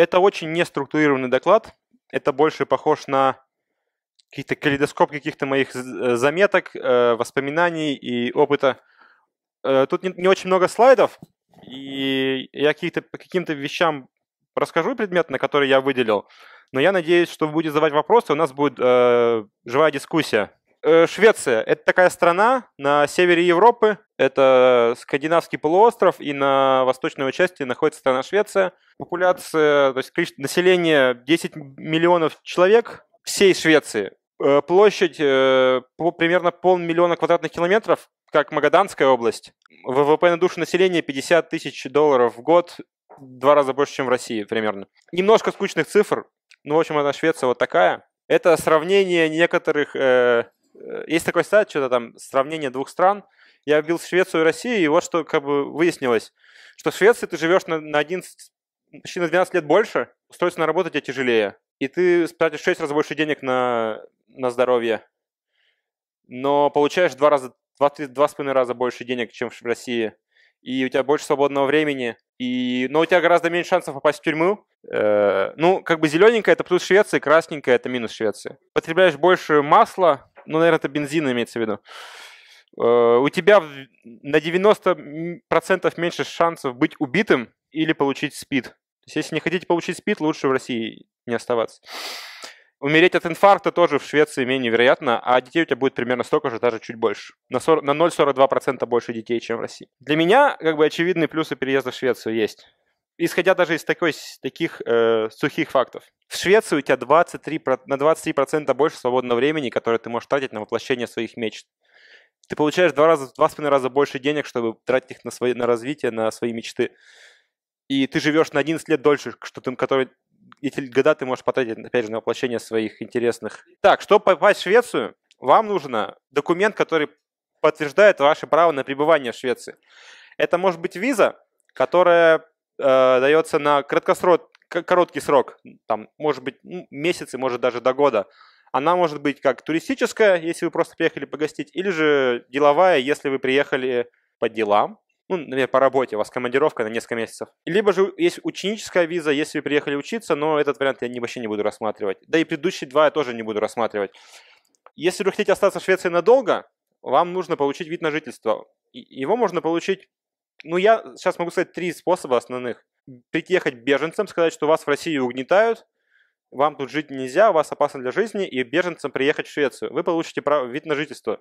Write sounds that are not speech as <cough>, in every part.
Это очень неструктурированный доклад. Это больше похож на какие-то калейдоскоп каких-то моих э, заметок, э, воспоминаний и опыта. Э, тут не очень много слайдов, и я какие-то, каким-то вещам расскажу предметно, которые я выделил. Но я надеюсь, что вы будете задавать вопросы, у нас будет живая дискуссия. Швеция – это такая страна на севере Европы, это скандинавский полуостров, и на восточной его части находится страна Швеция. Популяция, то есть население 10 миллионов человек всей Швеции. Э, площадь э, примерно полмиллиона квадратных километров, как Магаданская область. ВВП на душу населения 50 тысяч долларов в год, два раза больше, чем в России примерно. Немножко скучных цифр, но в общем, она Швеция вот такая. Это сравнение некоторых... Э, э есть такой сайт, что-то там, сравнение двух стран – я вбил Швецию и Россию, и вот что как бы выяснилось, что в Швеции ты живешь на, на 11, почти на 12 лет больше, устроиться на работу тебе тяжелее, и ты тратишь 6 раз больше денег на, на здоровье, но получаешь два раза, два, два с половиной раза больше денег, чем в России, и у тебя больше свободного времени, и, но у тебя гораздо меньше шансов попасть в тюрьму. Э, ну, как бы зелененькая – это плюс Швеции, красненькая – это минус Швеции. Потребляешь больше масла, ну, наверное, это бензин имеется в виду. Э, у тебя на 90% меньше шансов быть убитым или получить СПИД. То есть, если не хотите получить СПИД, лучше в России не оставаться. Умереть от инфаркта тоже в Швеции менее вероятно, а детей у тебя будет примерно столько же, даже чуть больше. На, 40, на 0,42% больше детей, чем в России. Для меня, как бы, очевидные плюсы переезда в Швецию есть. Исходя даже из такой, таких э, сухих фактов. В Швеции у тебя 23, на 23% больше свободного времени, которое ты можешь тратить на воплощение своих мечт. Ты получаешь два раза, два с половиной раза больше денег, чтобы тратить их на, свои, на развитие, на свои мечты. И ты живешь на 11 лет дольше, что ты, которые эти года ты можешь потратить, опять же, на воплощение своих интересных. Так, чтобы попасть в Швецию, вам нужен документ, который подтверждает ваше право на пребывание в Швеции. Это может быть виза, которая э, дается на краткосрок, короткий срок, там, может быть, ну, месяцы, может даже до года. Она может быть как туристическая, если вы просто приехали погостить, или же деловая, если вы приехали по делам, ну, например, по работе, у вас командировка на несколько месяцев. Либо же есть ученическая виза, если вы приехали учиться, но этот вариант я не, вообще не буду рассматривать. Да и предыдущие два я тоже не буду рассматривать. Если вы хотите остаться в Швеции надолго, вам нужно получить вид на жительство. Его можно получить, ну, я сейчас могу сказать три способа основных. Приехать беженцем, сказать, что вас в России угнетают – вам тут жить нельзя, у вас опасно для жизни, и беженцам приехать в Швецию. Вы получите право, вид на жительство.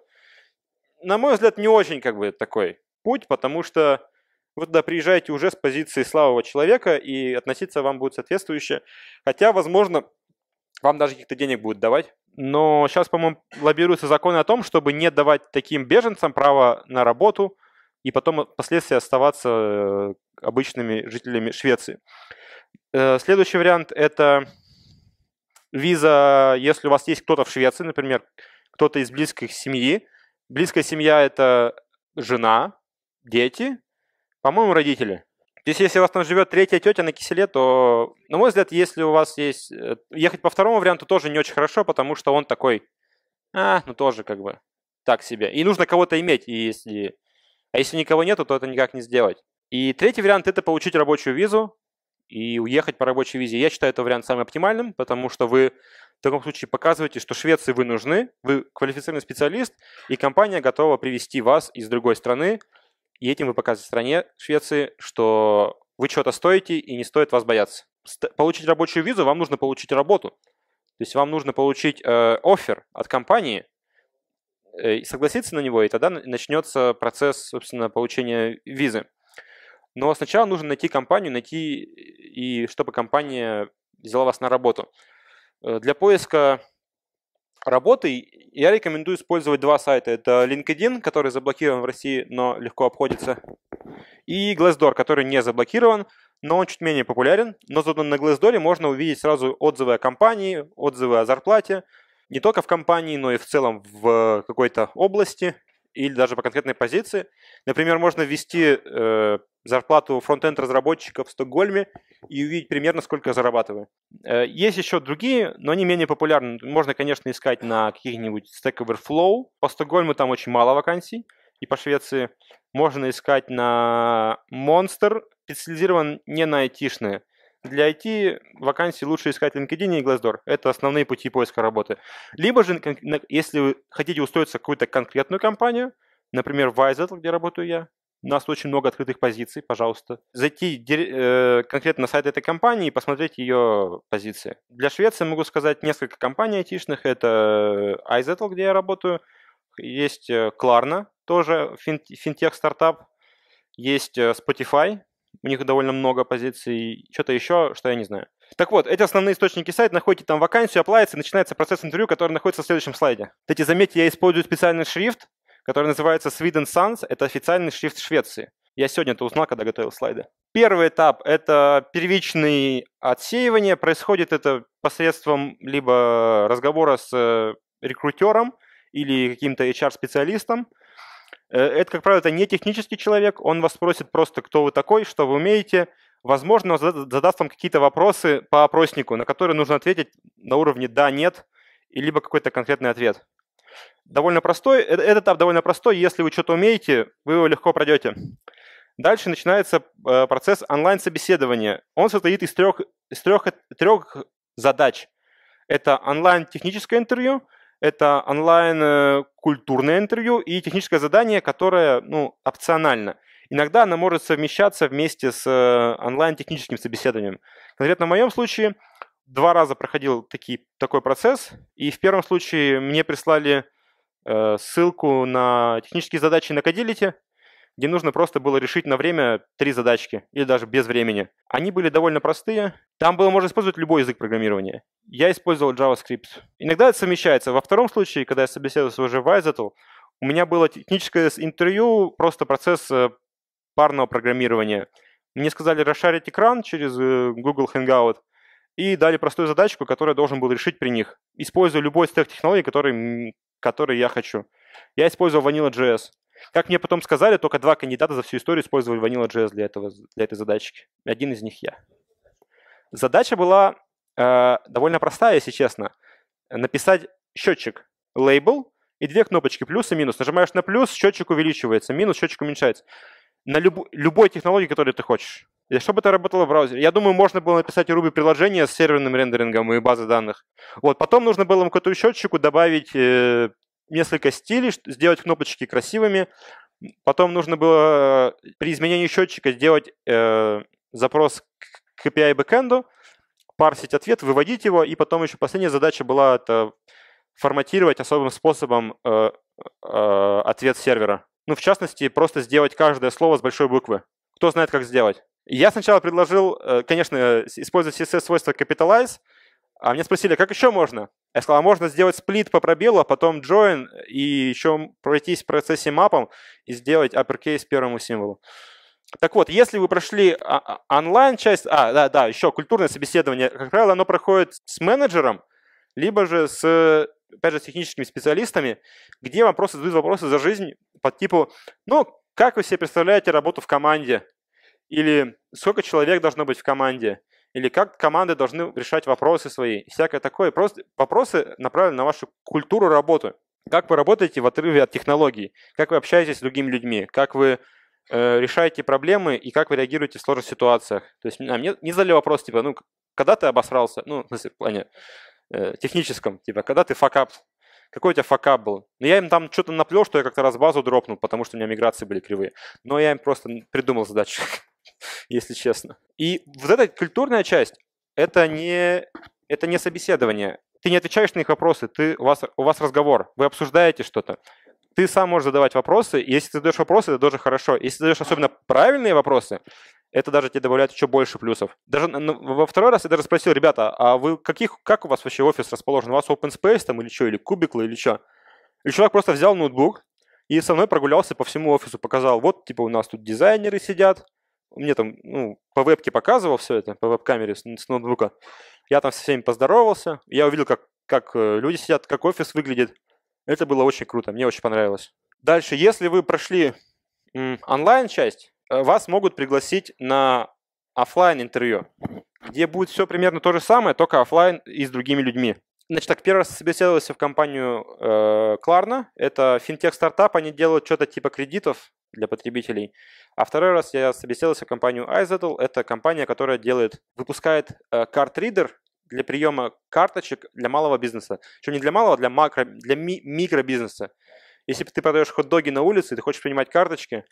На мой взгляд, не очень как бы такой путь, потому что вы туда приезжаете уже с позиции слабого человека, и относиться вам будет соответствующе. Хотя, возможно, вам даже каких-то денег будут давать. Но сейчас, по-моему, лоббируются законы о том, чтобы не давать таким беженцам право на работу и потом впоследствии оставаться э, обычными жителями Швеции. Э, следующий вариант – это Виза, если у вас есть кто-то в Швеции, например, кто-то из близких семьи. Близкая семья – это жена, дети, по-моему, родители. То есть, если у вас там живет третья тетя на киселе, то, на мой взгляд, если у вас есть... Э, ехать по второму варианту тоже не очень хорошо, потому что он такой, а, ну тоже как бы так себе. И нужно кого-то иметь, и если... А если никого нету, то это никак не сделать. И третий вариант – это получить рабочую визу и уехать по рабочей визе. Я считаю это вариант самым оптимальным, потому что вы в таком случае показываете, что Швеции вы нужны, вы квалифицированный специалист, и компания готова привести вас из другой страны, и этим вы показываете стране Швеции, что вы чего-то стоите и не стоит вас бояться. Получить рабочую визу, вам нужно получить работу. То есть вам нужно получить э, офер от компании, э, согласиться на него, и тогда начнется процесс, собственно, получения визы. Но сначала нужно найти компанию, найти и чтобы компания взяла вас на работу. Э, для поиска работы я рекомендую использовать два сайта. Это LinkedIn, который заблокирован в России, но легко обходится, и Glassdoor, который не заблокирован, но он чуть менее популярен. Но зато на Glassdoor можно увидеть сразу отзывы о компании, отзывы о зарплате, не только в компании, но и в целом в какой-то области или даже по конкретной позиции. Например, можно ввести э, зарплату фронтенд разработчиков в Стокгольме и увидеть примерно, сколько я зарабатываю. Э, есть еще другие, но они менее популярны. Можно, конечно, искать на каких-нибудь Stack Overflow. По Стокгольму там очень мало вакансий, и по Швеции. Можно искать на Monster, специализирован не на айтишные. Для IT вакансии лучше искать LinkedIn и Glassdoor. Это основные пути поиска работы. Либо же, если вы хотите устроиться в какую-то конкретную компанию, например, в Wisetel, где работаю я, у нас очень много открытых позиций, пожалуйста. Зайти э, конкретно на сайт этой компании и посмотреть ее позиции. Для Швеции могу сказать несколько компаний айтишных. Это iZettle, э, где я работаю. Есть э, Klarna, тоже фин, финтех-стартап. Есть э, Spotify, у них довольно много позиций. Что-то еще, что я не знаю. Так вот, эти основные источники сайта, находите там вакансию, оплавится, и начинается процесс интервью, который находится в следующем слайде. Эти заметьте, я использую специальный шрифт, который называется Sweden Sans. Это официальный шрифт Швеции. Я сегодня это узнал, когда готовил слайды. Первый этап – это первичное отсеивание. Происходит это посредством либо разговора с э, рекрутером или каким-то HR-специалистом – Э, это, как правило, это не технический человек, он вас спросит просто, кто вы такой, что вы умеете. Возможно, он задаст вам какие-то вопросы по опроснику, на которые нужно ответить на уровне «да», «нет», и либо какой-то конкретный ответ. Довольно простой, э, этот этап довольно простой, если вы что-то умеете, вы его легко пройдете. Дальше начинается э, процесс онлайн-собеседования. Он состоит из трех, из трех, трех задач. Это онлайн-техническое интервью – это онлайн-культурное э, интервью и техническое задание, которое ну, опционально. Иногда она может совмещаться вместе с э, онлайн-техническим собеседованием. Конкретно в моем случае два раза проходил такие, такой процесс, и в первом случае мне прислали э, ссылку на технические задачи на Кадилите, где нужно просто было решить на время три задачки или даже без времени. Они были довольно простые. Там было можно использовать любой язык программирования. Я использовал JavaScript. Иногда это совмещается. Во втором случае, когда я собеседовался уже в Izettle, у меня было техническое интервью, просто процесс э, парного программирования. Мне сказали расшарить экран через э, Google Hangout и дали простую задачку, которую я должен был решить при них, используя любой из тех технологий, которые которые я хочу. Я использовал Vanilla.js. Как мне потом сказали, только два кандидата за всю историю использовали Vanilla.js для, этого, для этой задачки. Один из них я. Задача была э, довольно простая, если честно. Написать счетчик label и две кнопочки плюс и минус. Нажимаешь на плюс, счетчик увеличивается, минус, счетчик уменьшается. На люб, любой технологии, которую ты хочешь. И чтобы это работало в браузере. Я думаю, можно было написать Ruby приложение с серверным рендерингом и базой данных. Вот, потом нужно было к этому счетчику добавить э, несколько стилей, сделать кнопочки красивыми. Потом нужно было э, при изменении счетчика сделать э, запрос к API бэкенду парсить ответ, выводить его, и потом еще последняя задача была это форматировать особым способом э, э, ответ сервера. Ну, в частности, просто сделать каждое слово с большой буквы. Кто знает, как сделать? Я сначала предложил, э, конечно, использовать CSS-свойство capitalize, а меня спросили, как еще можно? Я сказал, а можно сделать сплит по пробелу, а потом join и еще пройтись в процессе мапом и сделать uppercase первому символу. Так вот, если вы прошли а, а, онлайн-часть, а, да, да, еще культурное собеседование, как правило, оно проходит с менеджером, либо же с, опять же, с техническими специалистами, где вам просто задают вопросы за жизнь под типу, ну, как вы себе представляете работу в команде? Или сколько человек должно быть в команде? или как команды должны решать вопросы свои, всякое такое. Просто вопросы направлены на вашу культуру работы. Как вы работаете в отрыве от технологий, как вы общаетесь с другими людьми, как вы э, решаете проблемы и как вы реагируете в сложных ситуациях. То есть а мне не задали вопрос, типа, ну, когда ты обосрался, ну, в смысле, плане э, техническом, типа, когда ты факап, какой у тебя факап был. Ну я им там что-то наплел, что я как-то раз базу дропнул, потому что у меня миграции были кривые. Но я им просто придумал задачу. <laughs> если честно. И вот эта культурная часть, это не, это не собеседование. Ты не отвечаешь на их вопросы, ты, у, вас, у вас разговор, вы обсуждаете что-то. Ты сам можешь задавать вопросы, и если ты задаешь вопросы, это тоже хорошо. Если ты задаешь особенно правильные вопросы, это даже тебе добавляет еще больше плюсов. Даже ну, во второй раз я даже спросил, ребята, а вы каких, как у вас вообще офис расположен? У вас open space там или что, или кубикла, или что? И чувак просто взял ноутбук и со мной прогулялся по всему офису, показал, вот, типа, у нас тут дизайнеры сидят, мне там, ну, по вебке показывал все это, по веб-камере с, с ноутбука. Я там со всеми поздоровался, я увидел, как, как э, люди сидят, как офис выглядит. Это было очень круто, мне очень понравилось. Дальше, если вы прошли онлайн-часть, э, вас могут пригласить на офлайн интервью где будет все примерно то же самое, только офлайн и с другими людьми. Значит, так, первый раз собеседовался в компанию э, Klarna. Это финтех-стартап, они делают что-то типа кредитов, для потребителей. А второй раз я собеседовался в компанию iZettle. Это компания, которая делает, выпускает э, карт-ридер для приема карточек для малого бизнеса. Причем не для малого, а для, макро, для ми, микробизнеса. Если ты продаешь хот-доги на улице, и ты хочешь принимать карточки,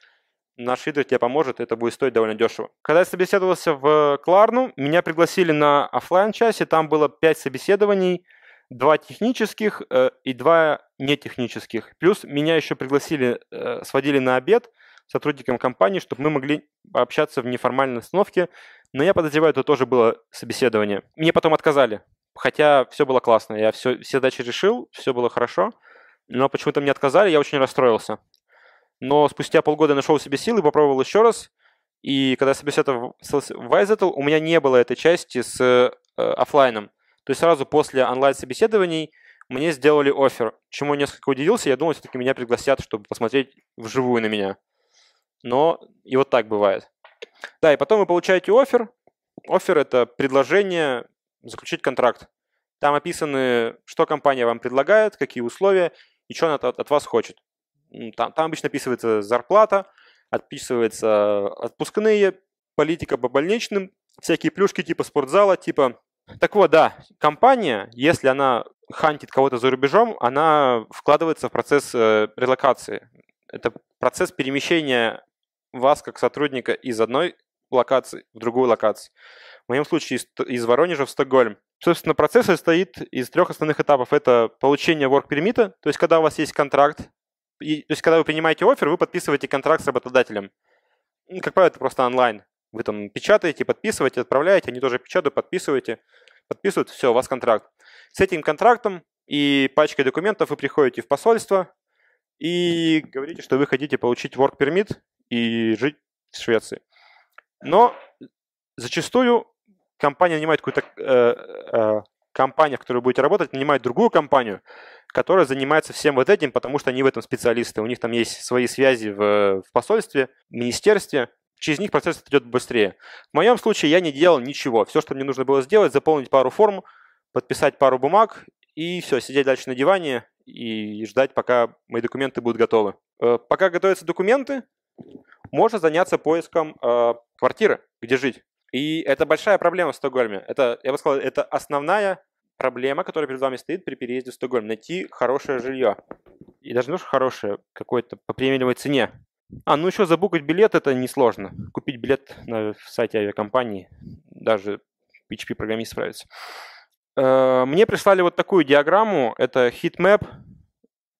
наш ридер тебе поможет, это будет стоить довольно дешево. Когда я собеседовался в э, Кларну, меня пригласили на офлайн часть и там было 5 собеседований – два технических э, и два нетехнических. Плюс меня еще пригласили, э, сводили на обед сотрудникам компании, чтобы мы могли общаться в неформальной установке. Но я подозреваю, это тоже было собеседование. Мне потом отказали, хотя все было классно. Я все, все задачи решил, все было хорошо. Но почему-то мне отказали, я очень расстроился. Но спустя полгода нашел в себе силы, попробовал еще раз. И когда собеседовал в Vizettle, у меня не было этой части с э, офлайном. То есть сразу после онлайн-собеседований мне сделали офер, чему я несколько удивился. Я думал, все-таки меня пригласят, чтобы посмотреть вживую на меня. Но и вот так бывает. Да, и потом вы получаете офер. Офер – это предложение заключить контракт. Там описаны, что компания вам предлагает, какие условия и что она от, от вас хочет. Там, там обычно описывается зарплата, отписывается отпускные, политика по больничным, всякие плюшки типа спортзала, типа так вот, да, компания, если она хантит кого-то за рубежом, она вкладывается в процесс э, релокации. Это процесс перемещения вас как сотрудника из одной локации в другую локацию. В моем случае из Воронежа в Стокгольм. Собственно, процесс состоит из трех основных этапов. Это получение work permit, то есть когда у вас есть контракт, и, то есть когда вы принимаете офер, вы подписываете контракт с работодателем. Как правило, это просто онлайн. Вы там печатаете, подписываете, отправляете, они тоже печатают, подписываете, подписывают, все, у вас контракт. С этим контрактом и пачкой документов вы приходите в посольство и говорите, что вы хотите получить work permit и жить в Швеции. Но зачастую компания нанимает какую-то э, э, компания, в которой вы будете работать, нанимает другую компанию, которая занимается всем вот этим, потому что они в этом специалисты. У них там есть свои связи в, в посольстве, в министерстве, Через них процесс идет быстрее. В моем случае я не делал ничего. Все, что мне нужно было сделать, заполнить пару форм, подписать пару бумаг и все, сидеть дальше на диване и ждать, пока мои документы будут готовы. Э, пока готовятся документы, можно заняться поиском э, квартиры, где жить. И это большая проблема в Стокгольме. Это, я бы сказал, это основная проблема, которая перед вами стоит при переезде в Стокгольм. Найти хорошее жилье. И даже нужно хорошее, какое-то по приемлемой цене. А, ну еще забукать билет это несложно. Купить билет на сайте авиакомпании, даже PHP-программист справится. Э, мне прислали вот такую диаграмму. Это хитмэп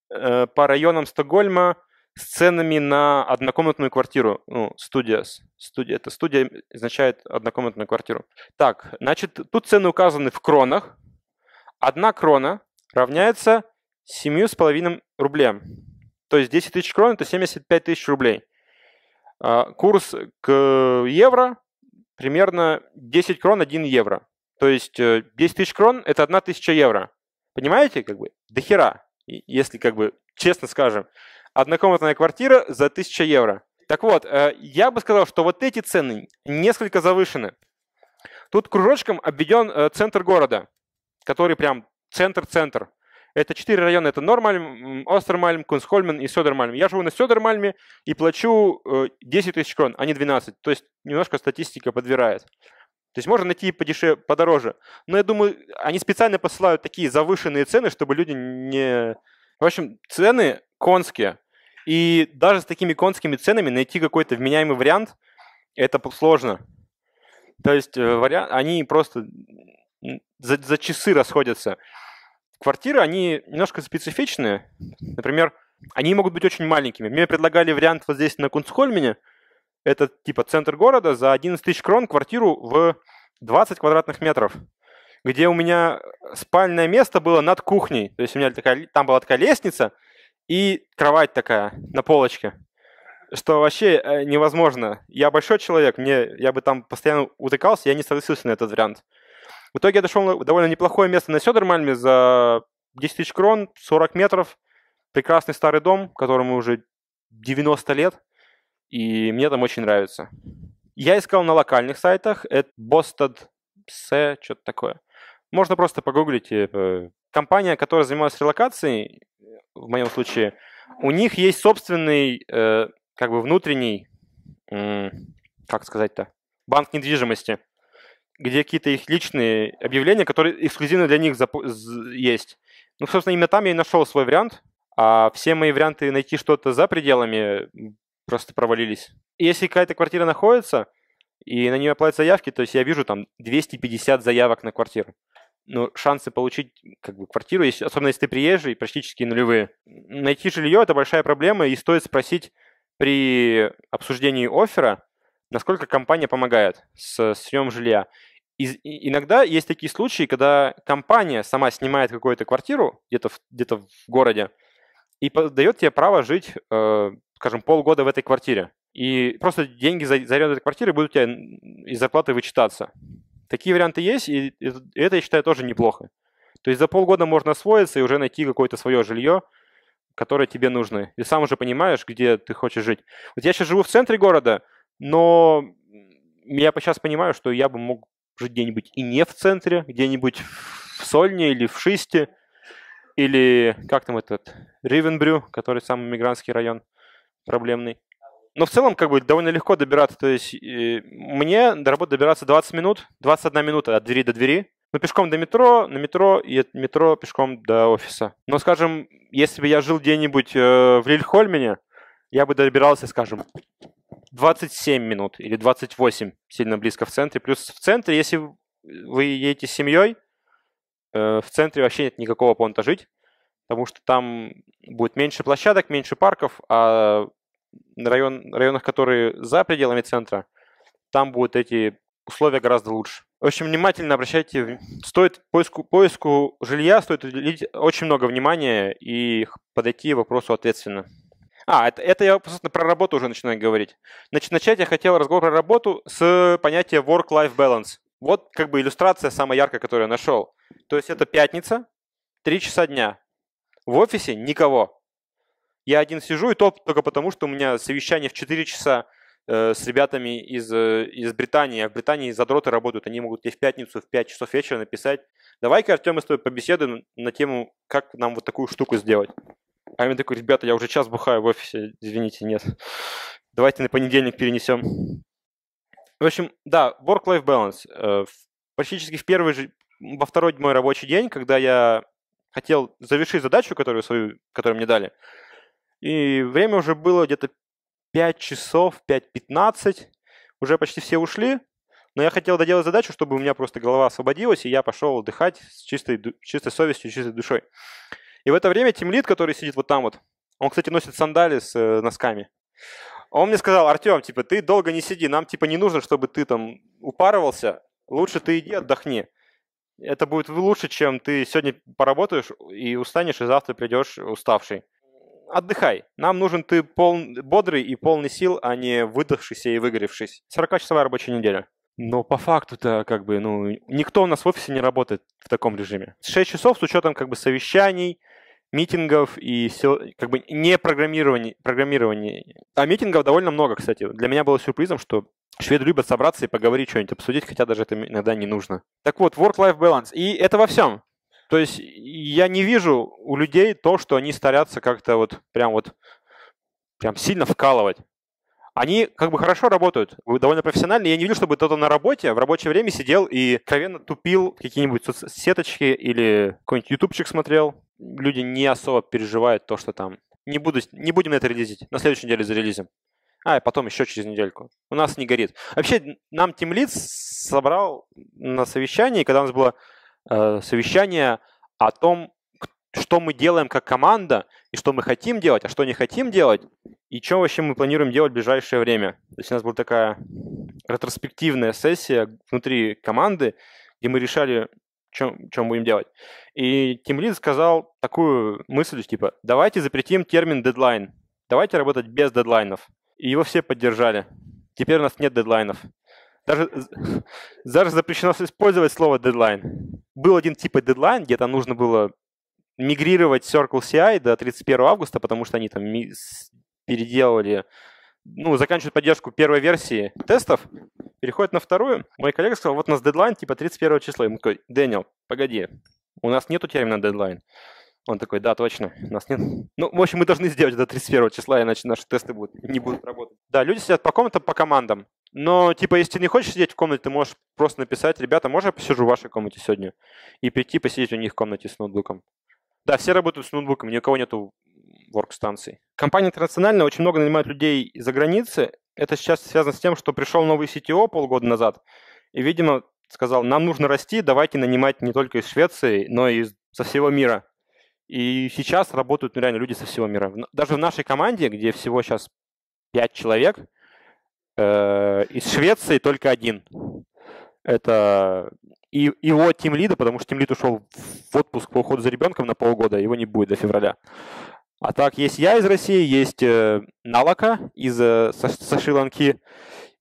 э, по районам Стокгольма с ценами на однокомнатную квартиру. Ну, студия. студия это студия означает однокомнатную квартиру. Так, значит, тут цены указаны в кронах. Одна крона равняется 7,5 рублям. То есть 10 тысяч крон – это 75 тысяч рублей. А, курс к евро примерно 10 крон 1 евро. То есть 10 э, тысяч крон – это 1 тысяча евро. Понимаете, как бы, до хера, если как бы честно скажем. Однокомнатная квартира за 1000 евро. Так вот, э, я бы сказал, что вот эти цены несколько завышены. Тут кружочком обведен э, центр города, который прям центр-центр. Это четыре района. Это Нормальм, Остермальм, Кунсхольмен и Сёдермальм. Я живу на Сёдермальме и плачу 10 э, тысяч крон, а не 12. То есть немножко статистика подбирает. То есть можно найти подеше... подороже. Но я думаю, они специально посылают такие завышенные цены, чтобы люди не... В общем, цены конские. И даже с такими конскими ценами найти какой-то вменяемый вариант, это сложно. То есть э, вариант, они просто за, за часы расходятся. Квартиры, они немножко специфичные. Например, они могут быть очень маленькими. Мне предлагали вариант вот здесь на Кунцхольмене. Это типа центр города за 11 тысяч крон квартиру в 20 квадратных метров, где у меня спальное место было над кухней. То есть у меня такая, там была такая лестница и кровать такая на полочке что вообще э, невозможно. Я большой человек, мне я бы там постоянно утыкался, я не согласился на этот вариант. В итоге я дошел довольно неплохое место на Сёдермальме за 10 тысяч крон, 40 метров. Прекрасный старый дом, которому уже 90 лет. И мне там очень нравится. Я искал на локальных сайтах. Это Bosted C, что-то такое. Можно просто погуглить. Э, э, компания, которая занимается релокацией, э, в моем случае, у них есть собственный, как бы внутренний, как сказать-то, банк недвижимости – где какие-то их личные объявления, которые эксклюзивно для них есть. Ну, собственно, именно там я и нашел свой вариант, а все мои варианты найти что-то за пределами просто провалились. Если какая-то квартира находится, и на нее платят заявки, то есть я вижу там 250 заявок на квартиру. Ну, шансы получить как бы, квартиру, если, особенно если ты приезжий, практически нулевые. Найти жилье – это большая проблема, и стоит спросить при обсуждении оффера, насколько компания помогает с съемом жилья. И, и иногда есть такие случаи, когда компания сама снимает какую-то квартиру где-то в, где в городе и дает тебе право жить, э, скажем, полгода в этой квартире. И просто деньги за, за аренду этой квартиры будут у тебя из зарплаты вычитаться. Такие варианты есть, и это, я считаю, тоже неплохо. То есть за полгода можно освоиться и уже найти какое-то свое жилье, которое тебе нужно И сам уже понимаешь, где ты хочешь жить. Вот я сейчас живу в центре города, но я сейчас понимаю, что я бы мог жить где-нибудь и не в центре, где-нибудь в Сольне или в Шисте, или как там этот, Ривенбрю, который самый мигрантский район проблемный. Но в целом, как бы, довольно легко добираться. То есть мне до работы добираться 20 минут, 21 минута от двери до двери. Ну, пешком до метро, на метро и от метро пешком до офиса. Но, скажем, если бы я жил где-нибудь э, в Лильхольмене, я бы добирался, скажем, 27 минут или 28, сильно близко в центре. Плюс в центре, если вы едете с семьей, э, в центре вообще нет никакого понта жить, потому что там будет меньше площадок, меньше парков, а на район, районах, которые за пределами центра, там будут эти условия гораздо лучше. В общем, внимательно обращайте, стоит поиску, поиску жилья, стоит уделить очень много внимания и подойти к вопросу ответственно. А, это, это я, собственно, про работу уже начинаю говорить. Значит, начать я хотел разговор про работу с понятия work-life balance. Вот как бы иллюстрация самая яркая, которую я нашел. То есть это пятница, 3 часа дня. В офисе никого. Я один сижу, и то только потому, что у меня совещание в 4 часа э, с ребятами из, э, из Британии. А в Британии задроты работают. Они могут тебе в пятницу в 5 часов вечера написать. Давай-ка, Артем, мы с тобой побеседуем на тему, как нам вот такую штуку сделать. А я такой, ребята, я уже час бухаю в офисе, извините, нет. Давайте на понедельник перенесем. В общем, да, work-life balance. Э, практически в первый же, во второй мой рабочий день, когда я хотел завершить задачу, которую свою, которую мне дали, и время уже было где-то 5 часов, 5.15, уже почти все ушли, но я хотел доделать задачу, чтобы у меня просто голова освободилась, и я пошел отдыхать с чистой, чистой совестью, чистой душой. И в это время тимлит, который сидит вот там вот, он, кстати, носит сандали с э, носками. Он мне сказал, Артем, типа, ты долго не сиди, нам, типа, не нужно, чтобы ты там упарывался, лучше ты иди отдохни. Это будет лучше, чем ты сегодня поработаешь и устанешь, и завтра придешь уставший. Отдыхай. Нам нужен ты пол... бодрый и полный сил, а не выдохшийся и выгоревшись. 40-часовая рабочая неделя. Но по факту-то, как бы, ну, никто у нас в офисе не работает в таком режиме. 6 часов с учетом, как бы, совещаний, митингов и все, как бы не программирование, программирование. А митингов довольно много, кстати. Для меня было сюрпризом, что шведы любят собраться и поговорить что-нибудь, обсудить, хотя даже это иногда не нужно. Так вот, work-life balance. И это во всем. То есть я не вижу у людей то, что они стараются как-то вот прям вот прям сильно вкалывать они как бы хорошо работают, довольно профессионально. Я не вижу, чтобы кто-то на работе, в рабочее время сидел и откровенно тупил какие-нибудь сеточки или какой-нибудь ютубчик смотрел. Люди не особо переживают то, что там. Не, буду, не будем это релизить. На следующей неделе зарелизим. А, и потом еще через недельку. У нас не горит. Вообще, нам Team Lead собрал на совещании, когда у нас было э, совещание о том, что мы делаем как команда, и что мы хотим делать, а что не хотим делать, и что вообще мы планируем делать в ближайшее время. То есть у нас была такая ретроспективная сессия внутри команды, где мы решали, чем, мы будем делать. И Тим Лид сказал такую мысль, типа, давайте запретим термин дедлайн, давайте работать без дедлайнов. И его все поддержали. Теперь у нас нет дедлайнов. Даже, <laughs> даже запрещено использовать слово дедлайн. Был один типа дедлайн, где там нужно было мигрировать Circle CI до 31 августа, потому что они там переделали, ну, заканчивают поддержку первой версии тестов, переходят на вторую. Мой коллега сказал, вот у нас дедлайн типа 31 числа. Ему такой, Дэниел, погоди, у нас нету термина дедлайн. Он такой, да, точно, у нас нет. Ну, в общем, мы должны сделать до 31 числа, иначе наши тесты будут, не будут работать. Да, люди сидят по комнатам, по командам. Но, типа, если ты не хочешь сидеть в комнате, ты можешь просто написать, ребята, можно я посижу в вашей комнате сегодня? И прийти посидеть у них в комнате с ноутбуком. Да, все работают с ноутбуками, ни у кого нету воркстанций. Компания интернациональная, очень много нанимает людей из-за границы. Это сейчас связано с тем, что пришел новый CTO полгода назад, и, видимо, сказал, нам нужно расти, давайте нанимать не только из Швеции, но и из, со всего мира. И сейчас работают ну, реально люди со всего мира. Даже в нашей команде, где всего сейчас 5 человек, э, из Швеции только один. Это и его тим лида, потому что тим лид ушел в отпуск по уходу за ребенком на полгода, его не будет до февраля. А так, есть я из России, есть э, Налака из э, со, Шри-Ланки.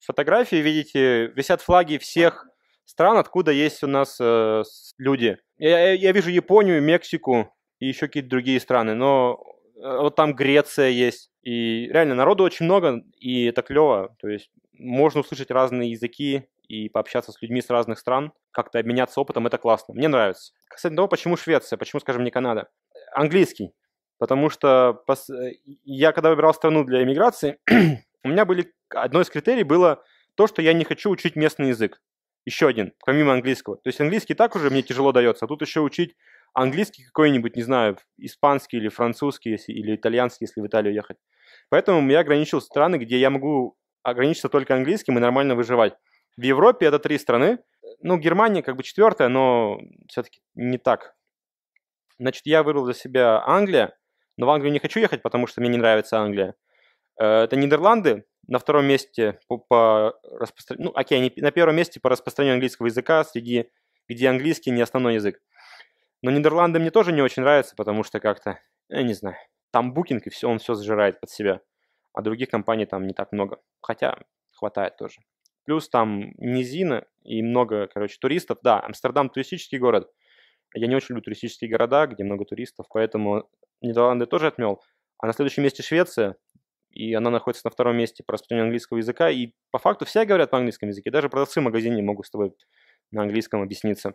Фотографии, видите, висят флаги всех стран, откуда есть у нас э, люди. Я, я вижу Японию, Мексику и еще какие-то другие страны, но э, вот там Греция есть. И реально народу очень много, и это клево. То есть можно услышать разные языки, и пообщаться с людьми с разных стран, как-то обменяться опытом, это классно. Мне нравится. Кстати, того, почему Швеция, почему, скажем, не Канада? Английский. Потому что э, я, когда выбирал страну для иммиграции, <clears throat> у меня были... Одно из критерий было то, что я не хочу учить местный язык. Еще один, помимо английского. То есть английский так уже мне тяжело дается, а тут еще учить английский какой-нибудь, не знаю, испанский или французский, если, или итальянский, если в Италию ехать. Поэтому я ограничил страны, где я могу ограничиться только английским и нормально выживать. В Европе это три страны. Ну, Германия как бы четвертая, но все-таки не так. Значит, я выбрал для себя Англия, но в Англию не хочу ехать, потому что мне не нравится Англия. Э, это Нидерланды на втором месте по, по распространению, ну, окей, на первом месте по распространению английского языка среди, где английский не основной язык. Но Нидерланды мне тоже не очень нравятся, потому что как-то, я не знаю, там букинг, и все, он все сжирает под себя. А других компаний там не так много. Хотя хватает тоже. Плюс там низина и много, короче, туристов. Да, Амстердам туристический город. Я не очень люблю туристические города, где много туристов, поэтому Нидерланды тоже отмел. А на следующем месте Швеция, и она находится на втором месте по распространению английского языка. И по факту все говорят на английском языке, даже продавцы в магазине могут с тобой на английском объясниться.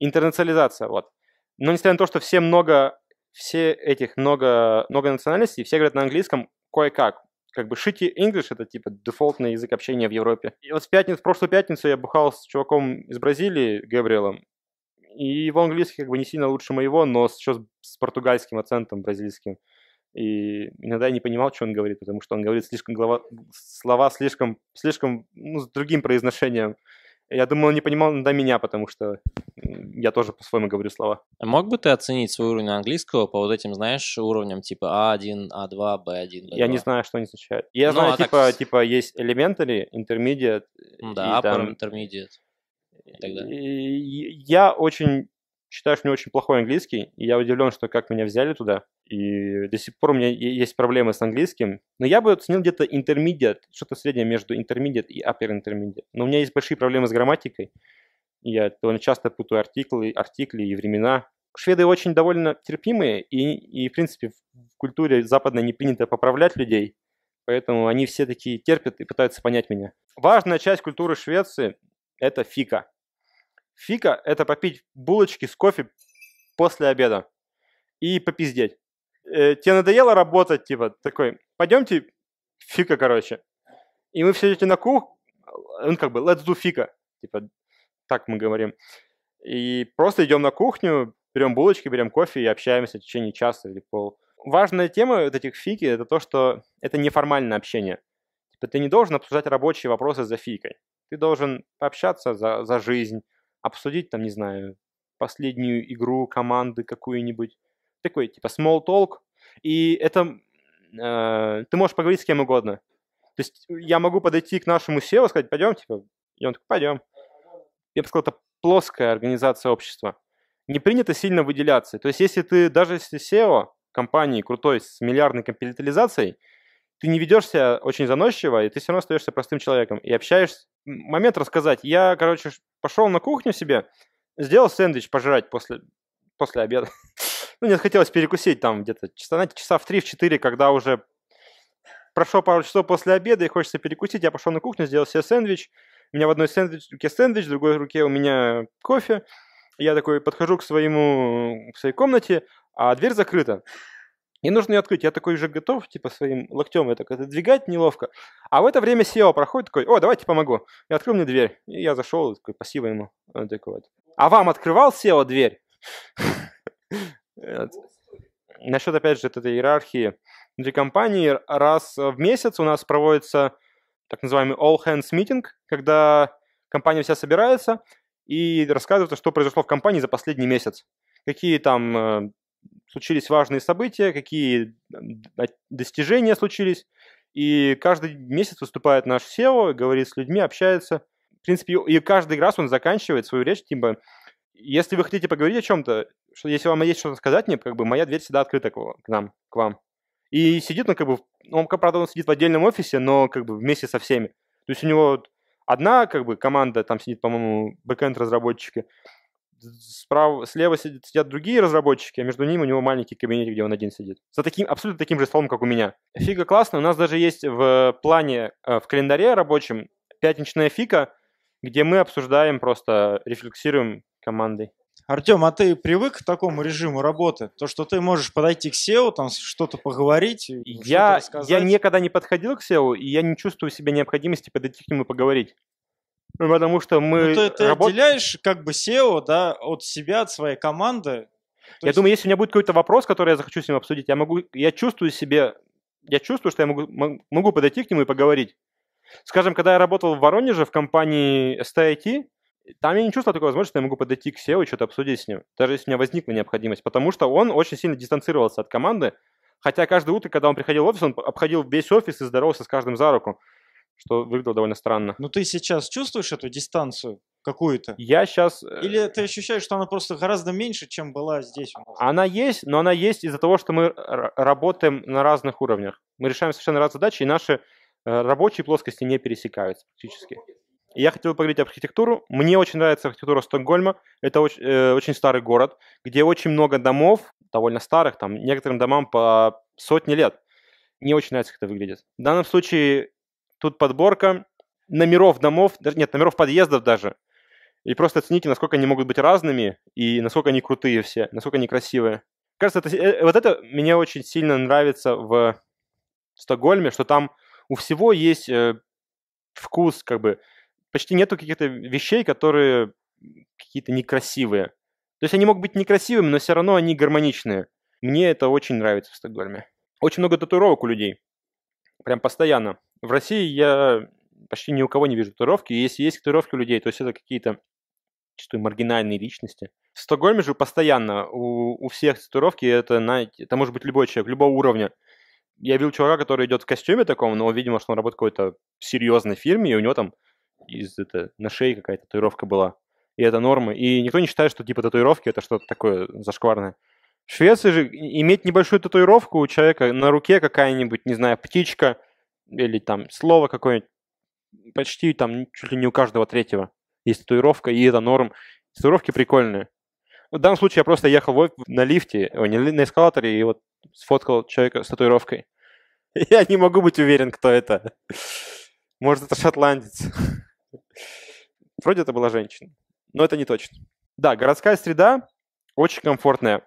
Интернационализация, вот. Но несмотря на то, что все много, все этих много, много национальностей, все говорят на английском кое-как как бы shitty English — это типа дефолтный язык общения в Европе. И вот в пятницу, в прошлую пятницу я бухал с чуваком из Бразилии, Габриэлом, и его английский как бы не сильно лучше моего, но еще с португальским акцентом бразильским. И иногда я не понимал, что он говорит, потому что он говорит слишком глава, слова слишком, слишком ну, с другим произношением. Я думаю, он не понимал ну, до меня, потому что я тоже по-своему говорю слова. А мог бы ты оценить свой уровень английского по вот этим, знаешь, уровням типа А1, А2, б 1 B2? Я не знаю, что они означают. Я ну, знаю, а типа, так... типа, типа есть elementary, intermediate. Да, и, upper, там... intermediate. И так далее. Я очень считаю, что у меня очень плохой английский, и я удивлен, что как меня взяли туда. И до сих пор у меня есть проблемы с английским. Но я бы оценил где-то intermediate, что-то среднее между intermediate и upper intermediate. Но у меня есть большие проблемы с грамматикой. Я довольно часто путаю артиклы, артикли и времена. Шведы очень довольно терпимые, и, и в принципе в культуре западной не принято поправлять людей, поэтому они все такие терпят и пытаются понять меня. Важная часть культуры Швеции – это фика. Фика – это попить булочки с кофе после обеда и попиздеть. Э, тебе надоело работать, типа, такой, пойдемте фика, короче. И мы все идете на кух, э, ну, как бы, let's do фика, типа, так мы говорим. И просто идем на кухню, берем булочки, берем кофе и общаемся в течение часа или пол. Важная тема вот этих фики – это то, что это неформальное общение. Типа, ты не должен обсуждать рабочие вопросы за фикой. Ты должен пообщаться за, за жизнь, обсудить, там, не знаю, последнюю игру команды какую-нибудь, такой, типа, small talk, и это... Э, ты можешь поговорить с кем угодно. То есть я могу подойти к нашему SEO, сказать, пойдем, типа, и он такой, пойдем. Я бы сказал, это плоская организация общества. Не принято сильно выделяться. То есть если ты, даже если SEO компании крутой с миллиардной капитализацией, ты не ведешься очень заносчиво, и ты все равно остаешься простым человеком. И общаешься... Момент рассказать. Я, короче, пошел на кухню себе, сделал сэндвич пожрать после, после обеда. <laughs> Ну, мне хотелось перекусить там где-то, знаете, часа в 3-4, когда уже прошло пару часов после обеда и хочется перекусить, я пошел на кухню, сделал себе сэндвич. У меня в одной сэндвич, руке сэндвич, в другой руке у меня кофе. Я такой подхожу к своему, к своей комнате, а дверь закрыта. И нужно ее открыть. Я такой уже готов, типа, своим локтем я так двигать неловко. А в это время SEO проходит, такой, о, давайте помогу. И открыл мне дверь. И я зашел, такой, спасибо ему. Он такой вот. А вам открывал SEO дверь? <laughs> Э, Насчет, опять же, этой иерархии. Внутри компании раз в месяц у нас проводится так называемый all hands meeting, когда компания вся собирается и рассказывает, что произошло в компании за последний месяц. Какие там э, случились важные события, какие достижения случились. И каждый месяц выступает наш SEO, говорит с людьми, общается. В принципе, и каждый раз он заканчивает свою речь, типа, если вы хотите поговорить о чем-то, что если вам есть что сказать мне, как бы моя дверь всегда открыта к нам, к вам. И сидит он как бы, он, правда, он сидит в отдельном офисе, но как бы вместе со всеми. То есть у него одна как бы команда, там сидит, по-моему, бэкенд разработчики, справа, слева сидят, сидят другие разработчики, а между ними у него маленький кабинет, где он один сидит. За таким, абсолютно таким же столом, как у меня. Фига классно, у нас даже есть в плане, э, в календаре рабочем пятничная фика, где мы обсуждаем, просто рефлексируем командой. Артем, а ты привык к такому режиму работы? То, что ты можешь подойти к SEO, там что-то поговорить, я, что Я никогда не подходил к SEO, и я не чувствую себя необходимости подойти к нему и поговорить. Ну, потому что мы... Ну, ты, ты работ... отделяешь как бы SEO да, от себя, от своей команды. То я есть... думаю, если у меня будет какой-то вопрос, который я захочу с ним обсудить, я могу, я чувствую себе, я чувствую, что я могу, могу подойти к нему и поговорить. Скажем, когда я работал в Воронеже в компании STIT, там я не чувствовал такой возможности, что я могу подойти к SEO и что-то обсудить с ним, даже если у меня возникла необходимость, потому что он очень сильно дистанцировался от команды, хотя каждое утро, когда он приходил в офис, он обходил весь офис и здоровался с каждым за руку, что выглядело довольно странно. Но ну, ты сейчас чувствуешь эту дистанцию? какую-то? Я сейчас... Э, Или ты ощущаешь, что она просто гораздо меньше, чем была здесь? Она есть, но она есть из-за того, что мы работаем на разных уровнях. Мы решаем совершенно разные задачи, и наши э, рабочие плоскости не пересекаются практически. Я хотел поговорить об архитектуру. Мне очень нравится архитектура Стокгольма. Это очень, э, очень старый город, где очень много домов, довольно старых, там некоторым домам по сотни лет. Не очень нравится, как это выглядит. В данном случае тут подборка номеров домов, даже, нет, номеров подъездов даже. И просто оцените, насколько они могут быть разными и насколько они крутые все, насколько они красивые. Кажется, это, э, вот это мне очень сильно нравится в Стокгольме, что там у всего есть э, вкус, как бы, почти нету каких-то вещей, которые какие-то некрасивые. То есть они могут быть некрасивыми, но все равно они гармоничные. Мне это очень нравится в Стокгольме. Очень много татуировок у людей. Прям постоянно. В России я почти ни у кого не вижу татуировки. И если есть татуировки у людей, то есть это какие-то чисто маргинальные личности. В Стокгольме же постоянно у, у всех татуировки, это, знаете, это может быть любой человек, любого уровня. Я видел чувака, который идет в костюме таком, но, видимо, что он работает в какой-то серьезной фирме, и у него там из это, на шее какая-то татуировка была. И это норма. И никто не считает, что типа татуировки это что-то такое зашкварное. В Швеции же иметь небольшую татуировку у человека на руке какая-нибудь, не знаю, птичка или там слово какое-нибудь, почти там чуть ли не у каждого третьего есть татуировка, и это норм. Татуировки прикольные. В данном случае я просто ехал на лифте, о, на эскалаторе, и вот сфоткал человека с татуировкой. <laughs> Я не могу быть уверен, кто это. Может, это шотландец. <laughs> Вроде это была женщина, но это не точно. Да, городская среда очень комфортная.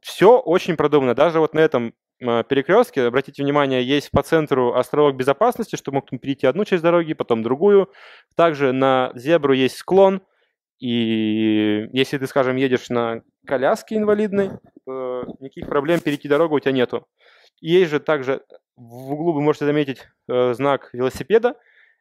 Все очень продумано. Даже вот на этом перекрестке, обратите внимание, есть по центру островок безопасности, что мог перейти одну часть дороги, потом другую. Также на зебру есть склон, и если ты, скажем, едешь на коляске инвалидной, то никаких проблем перейти дорогу у тебя нету. Есть же также в углу вы можете заметить э, знак велосипеда,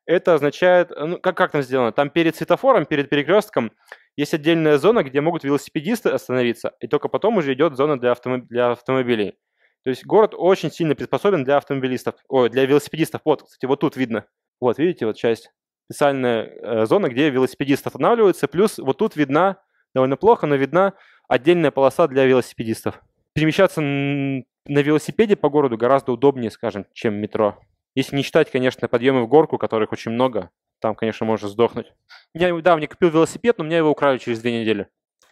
это означает, э, ну, как, как там сделано? Там перед светофором, перед перекрестком есть отдельная зона, где могут велосипедисты остановиться, и только потом уже идет зона для, автомоб... для автомобилей. То есть город очень сильно приспособлен для автомобилистов, ой, для велосипедистов. Вот, кстати, вот тут видно. Вот, видите, вот часть. Специальная э, зона, где велосипедисты останавливаются. Плюс вот тут видна, довольно плохо, но видна отдельная полоса для велосипедистов. Перемещаться на велосипеде по городу гораздо удобнее, скажем, чем метро. Если не считать, конечно, подъемы в горку, которых очень много, там, конечно, можно сдохнуть. Я недавно купил велосипед, но меня его украли через две недели.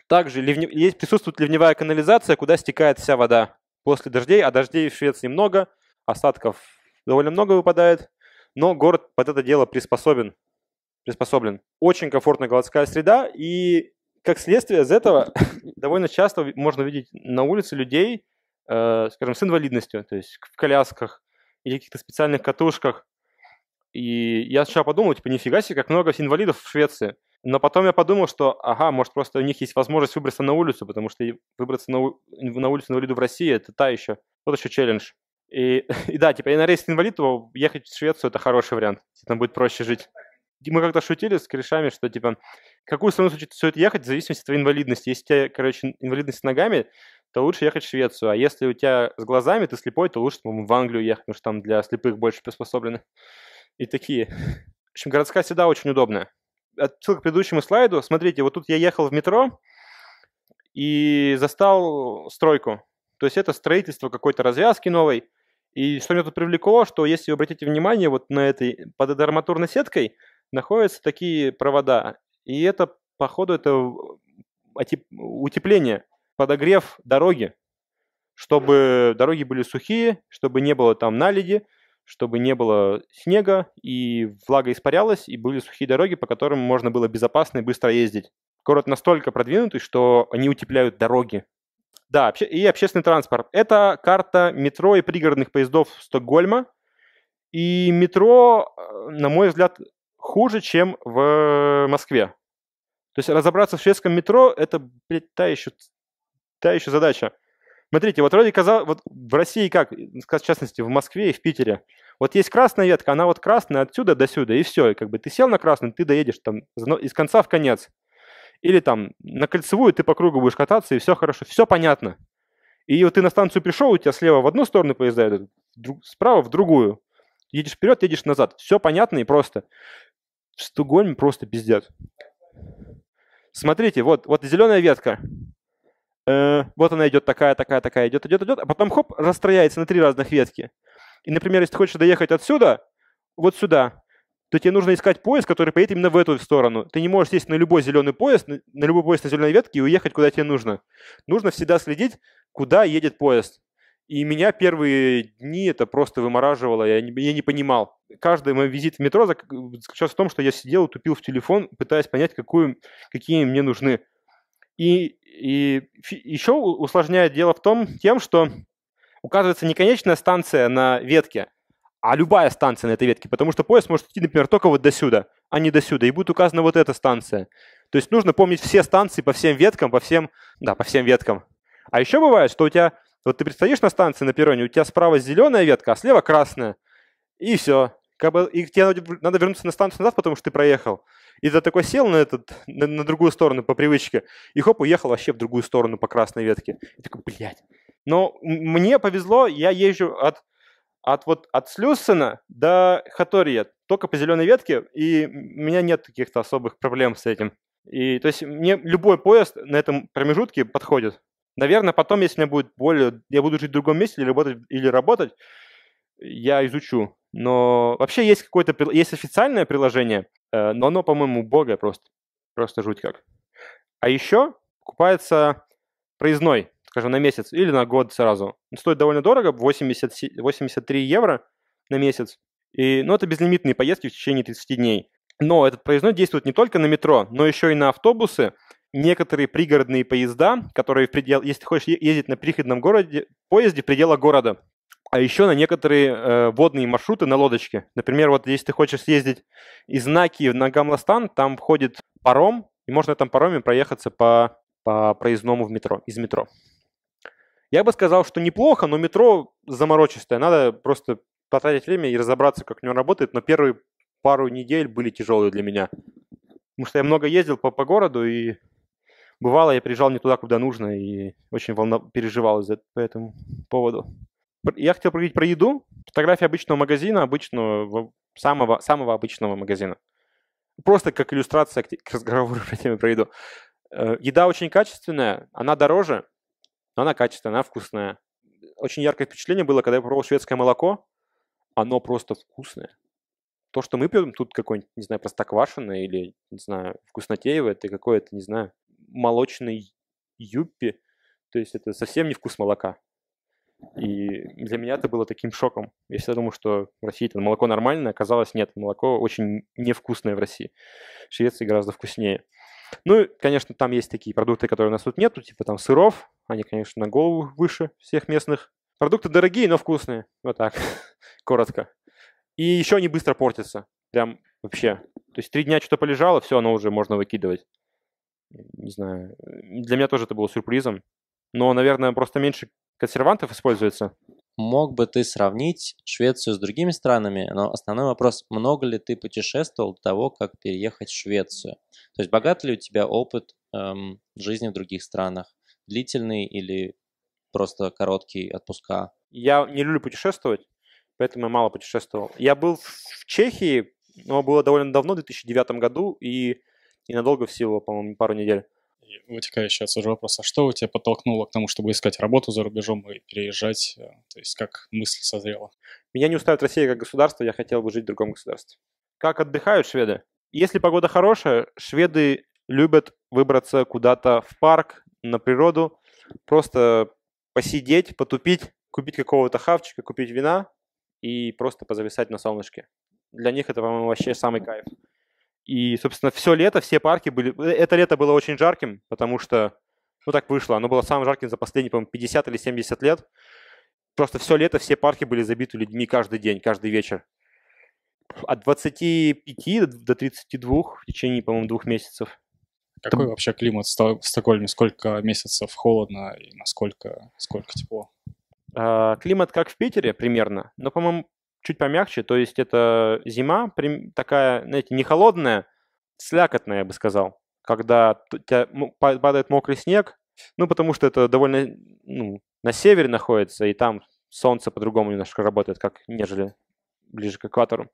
Также ливне... есть присутствует ливневая канализация, куда стекает вся вода после дождей, а дождей в Швеции много, осадков довольно много выпадает, но город под это дело приспособен. приспособлен. Очень комфортная городская среда, и как следствие из этого <laughs> довольно часто можно видеть на улице людей, э, скажем, с инвалидностью, то есть в колясках, или каких-то специальных катушках. И я сначала подумал, типа, нифига себе, как много инвалидов в Швеции. Но потом я подумал, что, ага, может, просто у них есть возможность выбраться на улицу, потому что выбраться на, на улицу инвалиду в России – это та еще, вот еще челлендж. И, и да, типа, на рейс инвалид, то ехать в Швецию – это хороший вариант, там будет проще жить. И мы как-то шутили с корешами, что, типа, какую страну стоит ехать, в зависимости от твоей инвалидности. Если у тебя, короче, инвалидность с ногами, то лучше ехать в Швецию. А если у тебя с глазами, ты слепой, то лучше, в Англию ехать, потому что там для слепых больше приспособлены. И такие. В общем, городская среда очень удобная. Отсылка к предыдущему слайду. Смотрите, вот тут я ехал в метро и застал стройку. То есть это строительство какой-то развязки новой. И что меня тут привлекло, что если вы обратите внимание, вот на этой, под арматурной сеткой находятся такие провода. И это, походу, это а, утепление подогрев дороги, чтобы дороги были сухие, чтобы не было там наледи, чтобы не было снега, и влага испарялась, и были сухие дороги, по которым можно было безопасно и быстро ездить. Город настолько продвинутый, что они утепляют дороги. Да, и общественный транспорт. Это карта метро и пригородных поездов Стокгольма. И метро, э, на мой взгляд, хуже, чем в э, Москве. То есть разобраться в шведском метро – это, блядь, та еще Та еще задача. Смотрите, вот вроде казалось, вот в России как, в частности, в Москве и в Питере, вот есть красная ветка, она вот красная отсюда до сюда, и все, и как бы ты сел на красную, ты доедешь там из конца в конец. Или там на кольцевую ты по кругу будешь кататься, и все хорошо, все понятно. И вот ты на станцию пришел, у тебя слева в одну сторону поезда идут, справа в другую. Едешь вперед, едешь назад. Все понятно и просто. В Стокгольме просто пиздец. Смотрите, вот, вот зеленая ветка. Э, вот она идет такая, такая, такая, идет, идет, идет, а потом хоп, расстрояется на три разных ветки. И, например, если ты хочешь доехать отсюда, вот сюда, то тебе нужно искать поезд, который поедет именно в эту сторону. Ты не можешь сесть на любой зеленый поезд, на любой поезд на зеленой ветке и уехать, куда тебе нужно. Нужно всегда следить, куда едет поезд. И меня первые дни это просто вымораживало, я не, я не понимал. Каждый мой визит в метро э, заключался в том, что я сидел и тупил в телефон, пытаясь понять, какую, какие мне нужны и, и еще усложняет дело в том, тем, что указывается не конечная станция на ветке, а любая станция на этой ветке, потому что поезд может идти, например, только вот до сюда, а не до сюда, и будет указана вот эта станция. То есть нужно помнить все станции по всем веткам, по всем, да, по всем веткам. А еще бывает, что у тебя, вот ты предстоишь на станции на перроне, у тебя справа зеленая ветка, а слева красная, и все. Как бы, и тебе надо вернуться на станцию назад, потому что ты проехал. И ты такой сел на, этот, на, на другую сторону по привычке, и хоп, уехал вообще в другую сторону по красной ветке. И такой, блядь. Но мне повезло, я езжу от, от, вот, от Слюсена до Хатория только по зеленой ветке, и у меня нет каких-то особых проблем с этим. И, то есть мне любой поезд на этом промежутке подходит. Наверное, потом, если у меня будет более, я буду жить в другом месте или работать, или работать я изучу. Но вообще есть какое-то, есть официальное приложение, э, но оно, по-моему, убогое просто. Просто жуть как. А еще покупается проездной, скажем, на месяц или на год сразу. Он стоит довольно дорого, 80, 83 евро на месяц. И, ну, это безлимитные поездки в течение 30 дней. Но этот проездной действует не только на метро, но еще и на автобусы, некоторые пригородные поезда, которые в предел, если ты хочешь ездить на приходном городе, поезде предела города, а еще на некоторые э, водные маршруты на лодочке. Например, вот если ты хочешь съездить из Наки на Гамластан, там входит паром, и можно на этом пароме проехаться по, по проездному в метро, из метро. Я бы сказал, что неплохо, но метро заморочистое. Надо просто потратить время и разобраться, как у него работает. Но первые пару недель были тяжелые для меня. Потому что я много ездил по, по городу, и бывало, я приезжал не туда, куда нужно, и очень волна... переживал из-за по этому поводу. Я хотел поговорить про еду. Фотография обычного магазина, обычного, самого, самого обычного магазина. Просто как иллюстрация к разговору <laughs> про теме про еду. Э, еда очень качественная, она дороже, но она качественная, она вкусная. Очень яркое впечатление было, когда я попробовал шведское молоко. Оно просто вкусное. То, что мы пьем, тут какой-нибудь, не знаю, простоквашино или, не знаю, вкуснотеевое, это какое-то, не знаю, молочный юппи. То есть это совсем не вкус молока. И для меня это было таким шоком. Я всегда думал, что в России это молоко нормальное, оказалось нет, молоко очень невкусное в России. В Швеции гораздо вкуснее. Ну, конечно, там есть такие продукты, которые у нас тут нету, типа там сыров, они, конечно, на голову выше всех местных. Продукты дорогие, но вкусные, вот так, <laughs> коротко. И еще они быстро портятся, прям вообще. То есть три дня что-то полежало, все, оно уже можно выкидывать. Не знаю, для меня тоже это было сюрпризом. Но, наверное, просто меньше консервантов используется? Мог бы ты сравнить Швецию с другими странами, но основной вопрос, много ли ты путешествовал до того, как переехать в Швецию? То есть богат ли у тебя опыт эм, жизни в других странах? Длительный или просто короткий отпуска? Я не люблю путешествовать, поэтому я мало путешествовал. Я был в Чехии, но было довольно давно, в 2009 году, и ненадолго всего, по-моему, пару недель вытекающий отсюда вопрос, а что у тебя подтолкнуло к тому, чтобы искать работу за рубежом и переезжать? Э, то есть как мысль созрела? Меня не устраивает Россия как государство, я хотел бы жить в другом государстве. Как отдыхают шведы? Если погода хорошая, шведы любят выбраться куда-то в парк, на природу, просто посидеть, потупить, купить какого-то хавчика, купить вина и просто позависать на солнышке. Для них это, по-моему, вообще самый кайф. И, собственно, все лето, все парки были... Э, это лето было очень жарким, потому что, ну, так вышло. Оно было самым жарким за последние, по-моему, 50 или 70 лет. Просто все лето все парки были забиты людьми каждый день, каждый вечер. От 25 до 32 в течение, по-моему, двух месяцев. Какой Там... вообще климат в Стокгольме? Сколько месяцев холодно и насколько сколько тепло? А, климат как в Питере примерно, но, ну, по-моему, чуть помягче, то есть это зима такая, знаете, не холодная, слякотная, я бы сказал, когда у тебя падает мокрый снег, ну, потому что это довольно ну, на севере находится, и там солнце по-другому немножко работает, как нежели ближе к экватору.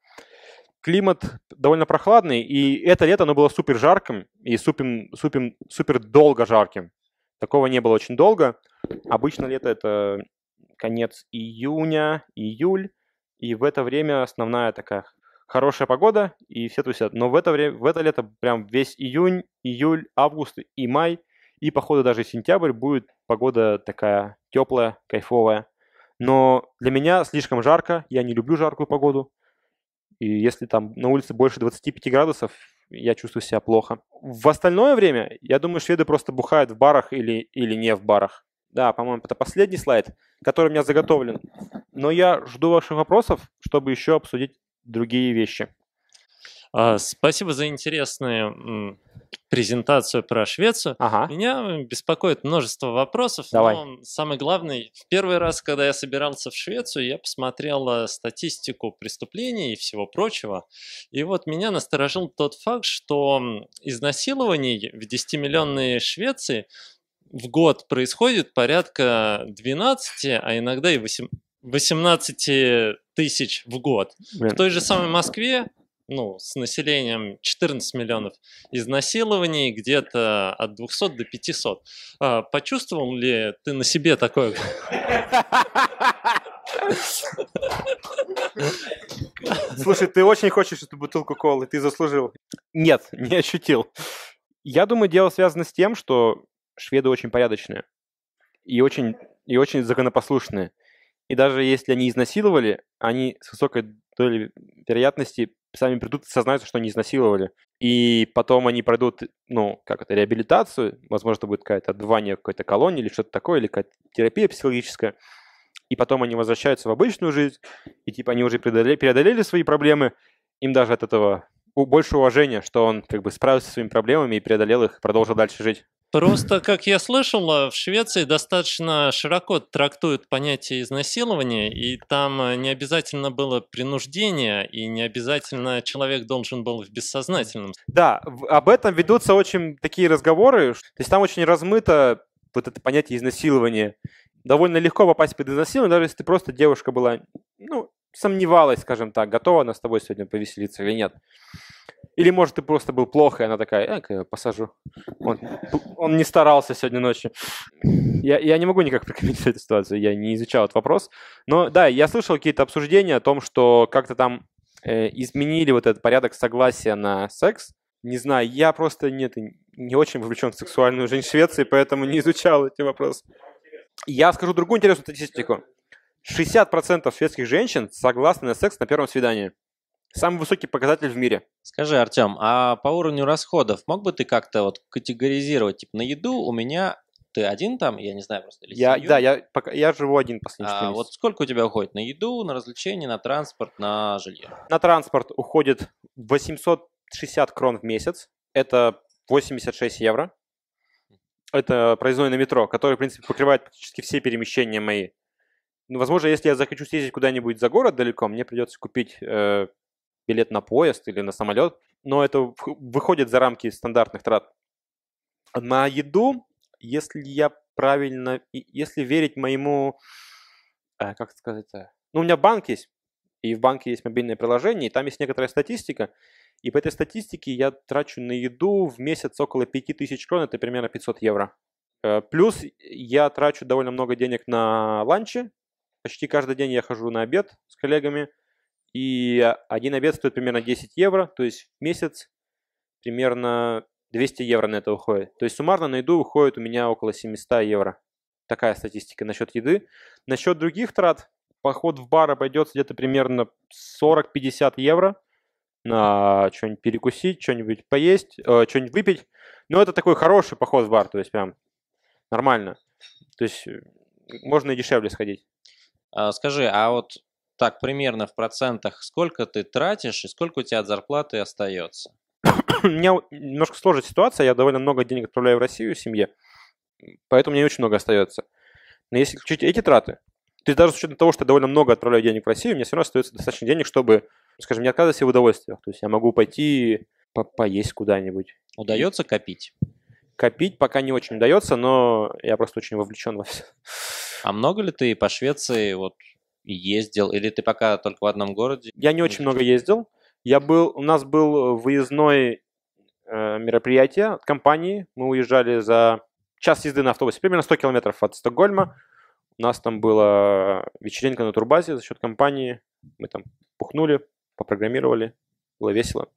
Климат довольно прохладный, и это лето оно было супер жарким и супер, супер, супер долго жарким. Такого не было очень долго. Обычно лето это конец июня, июль. И в это время основная такая хорошая погода, и все тусят. Но в это, время, в это лето прям весь июнь, июль, август и май, и, походу, даже сентябрь будет погода такая теплая, кайфовая. Но для меня слишком жарко, я не люблю жаркую погоду. И если там на улице больше 25 градусов, я чувствую себя плохо. В остальное время, я думаю, шведы просто бухают в барах или, или не в барах. Да, по-моему, это последний слайд который у меня заготовлен. Но я жду ваших вопросов, чтобы еще обсудить другие вещи. А, спасибо за интересную презентацию про Швецию. Ага. Меня беспокоит множество вопросов. Давай. Но самый главный, в первый раз, когда я собирался в Швецию, я посмотрел э, статистику преступлений и всего прочего. И вот меня насторожил тот факт, что изнасилований в 10-миллионной Швеции в год происходит порядка 12, а иногда и 8, 18 тысяч в год. В той же самой Москве ну, с населением 14 миллионов изнасилований, где-то от 200 до 500. А, почувствовал ли ты на себе такое? Слушай, ты очень хочешь эту бутылку колы, ты заслужил. Нет, не ощутил. Я думаю, дело связано с тем, что шведы очень порядочные и очень, и очень законопослушные. И даже если они изнасиловали, они с высокой долей вероятности сами придут и сознаются, что они изнасиловали. И потом они пройдут, ну, как это, реабилитацию, возможно, будет какая то отдувание какой-то колонии или что-то такое, или какая-то терапия психологическая. И потом они возвращаются в обычную жизнь, и типа они уже преодолели, преодолели свои проблемы, им даже от этого больше уважения, что он как бы справился со своими проблемами и преодолел их, продолжил дальше жить. Просто, как я слышал, в Швеции достаточно широко трактуют понятие изнасилования, и там э, не обязательно было принуждение, и не обязательно человек должен был в бессознательном. Да, об этом ведутся очень такие разговоры, то есть там очень размыто вот это понятие изнасилования. Довольно легко попасть под изнасилование, даже если ты просто девушка была, ну, сомневалась, скажем так, готова она с тобой сегодня повеселиться или нет. Или, может, ты просто был плохо, и она такая, э, я посажу. Он, он не старался сегодня ночью. Я, я не могу никак прокомментировать эту ситуацию, я не изучал этот вопрос. Но да, я слышал какие-то обсуждения о том, что как-то там э, изменили вот этот порядок согласия на секс. Не знаю, я просто нет, не очень вовлечен в сексуальную жизнь Швеции, поэтому не изучал эти вопросы. Я скажу другую интересную статистику. 60% шведских женщин согласны на секс на первом свидании. Самый высокий показатель в мире. Скажи, Артем, а по уровню расходов мог бы ты как-то вот категоризировать, типа на еду у меня ты один там, я не знаю просто. Или я, семью? да, я пока я живу один последний. А вот сколько у тебя уходит на еду, на развлечения, на транспорт, на жилье? На транспорт уходит 860 крон в месяц. Это 86 евро. Это проездной на метро, который, в принципе, покрывает практически все перемещения мои. Ну, возможно, если я захочу съездить куда-нибудь за город далеко, мне придется купить э, билет на поезд или на самолет, но это выходит за рамки стандартных трат. На еду, если я правильно, если верить моему, э, как сказать, э, ну у меня банк есть, и в банке есть мобильное приложение, и там есть некоторая статистика, и по этой статистике я трачу на еду в месяц около 5000 крон, это примерно 500 евро. Э, плюс я трачу довольно много денег на ланчи. Почти каждый день я хожу на обед с коллегами – и один обед стоит примерно 10 евро, то есть в месяц примерно 200 евро на это уходит. То есть суммарно на еду уходит у меня около 700 евро. Такая статистика насчет еды. Насчет других трат, поход в бар обойдется где-то примерно 40-50 евро на что-нибудь перекусить, что-нибудь поесть, э, что-нибудь выпить. Но это такой хороший поход в бар, то есть прям нормально. То есть э, можно и дешевле сходить. А, скажи, а вот так примерно в процентах, сколько ты тратишь и сколько у тебя от зарплаты остается? <coughs> У меня немножко сложная ситуация, я довольно много денег отправляю в Россию семье, поэтому мне не очень много остается. Но если включить эти траты, то есть даже с учетом того, что я довольно много отправляю денег в Россию, мне все равно остается достаточно денег, чтобы, скажем, не отказываться в удовольствиях. То есть я могу пойти по поесть куда-нибудь. Удается копить? Копить пока не очень удается, но я просто очень вовлечен во все. А много ли ты по Швеции вот ездил? Или ты пока только в одном городе? Я не очень много ездил. Я был, у нас был э, выездной э, мероприятие от компании. Мы уезжали за час езды на автобусе, примерно 100 километров от Стокгольма. У нас там была вечеринка на турбазе за счет компании. Мы там пухнули, попрограммировали. Было весело.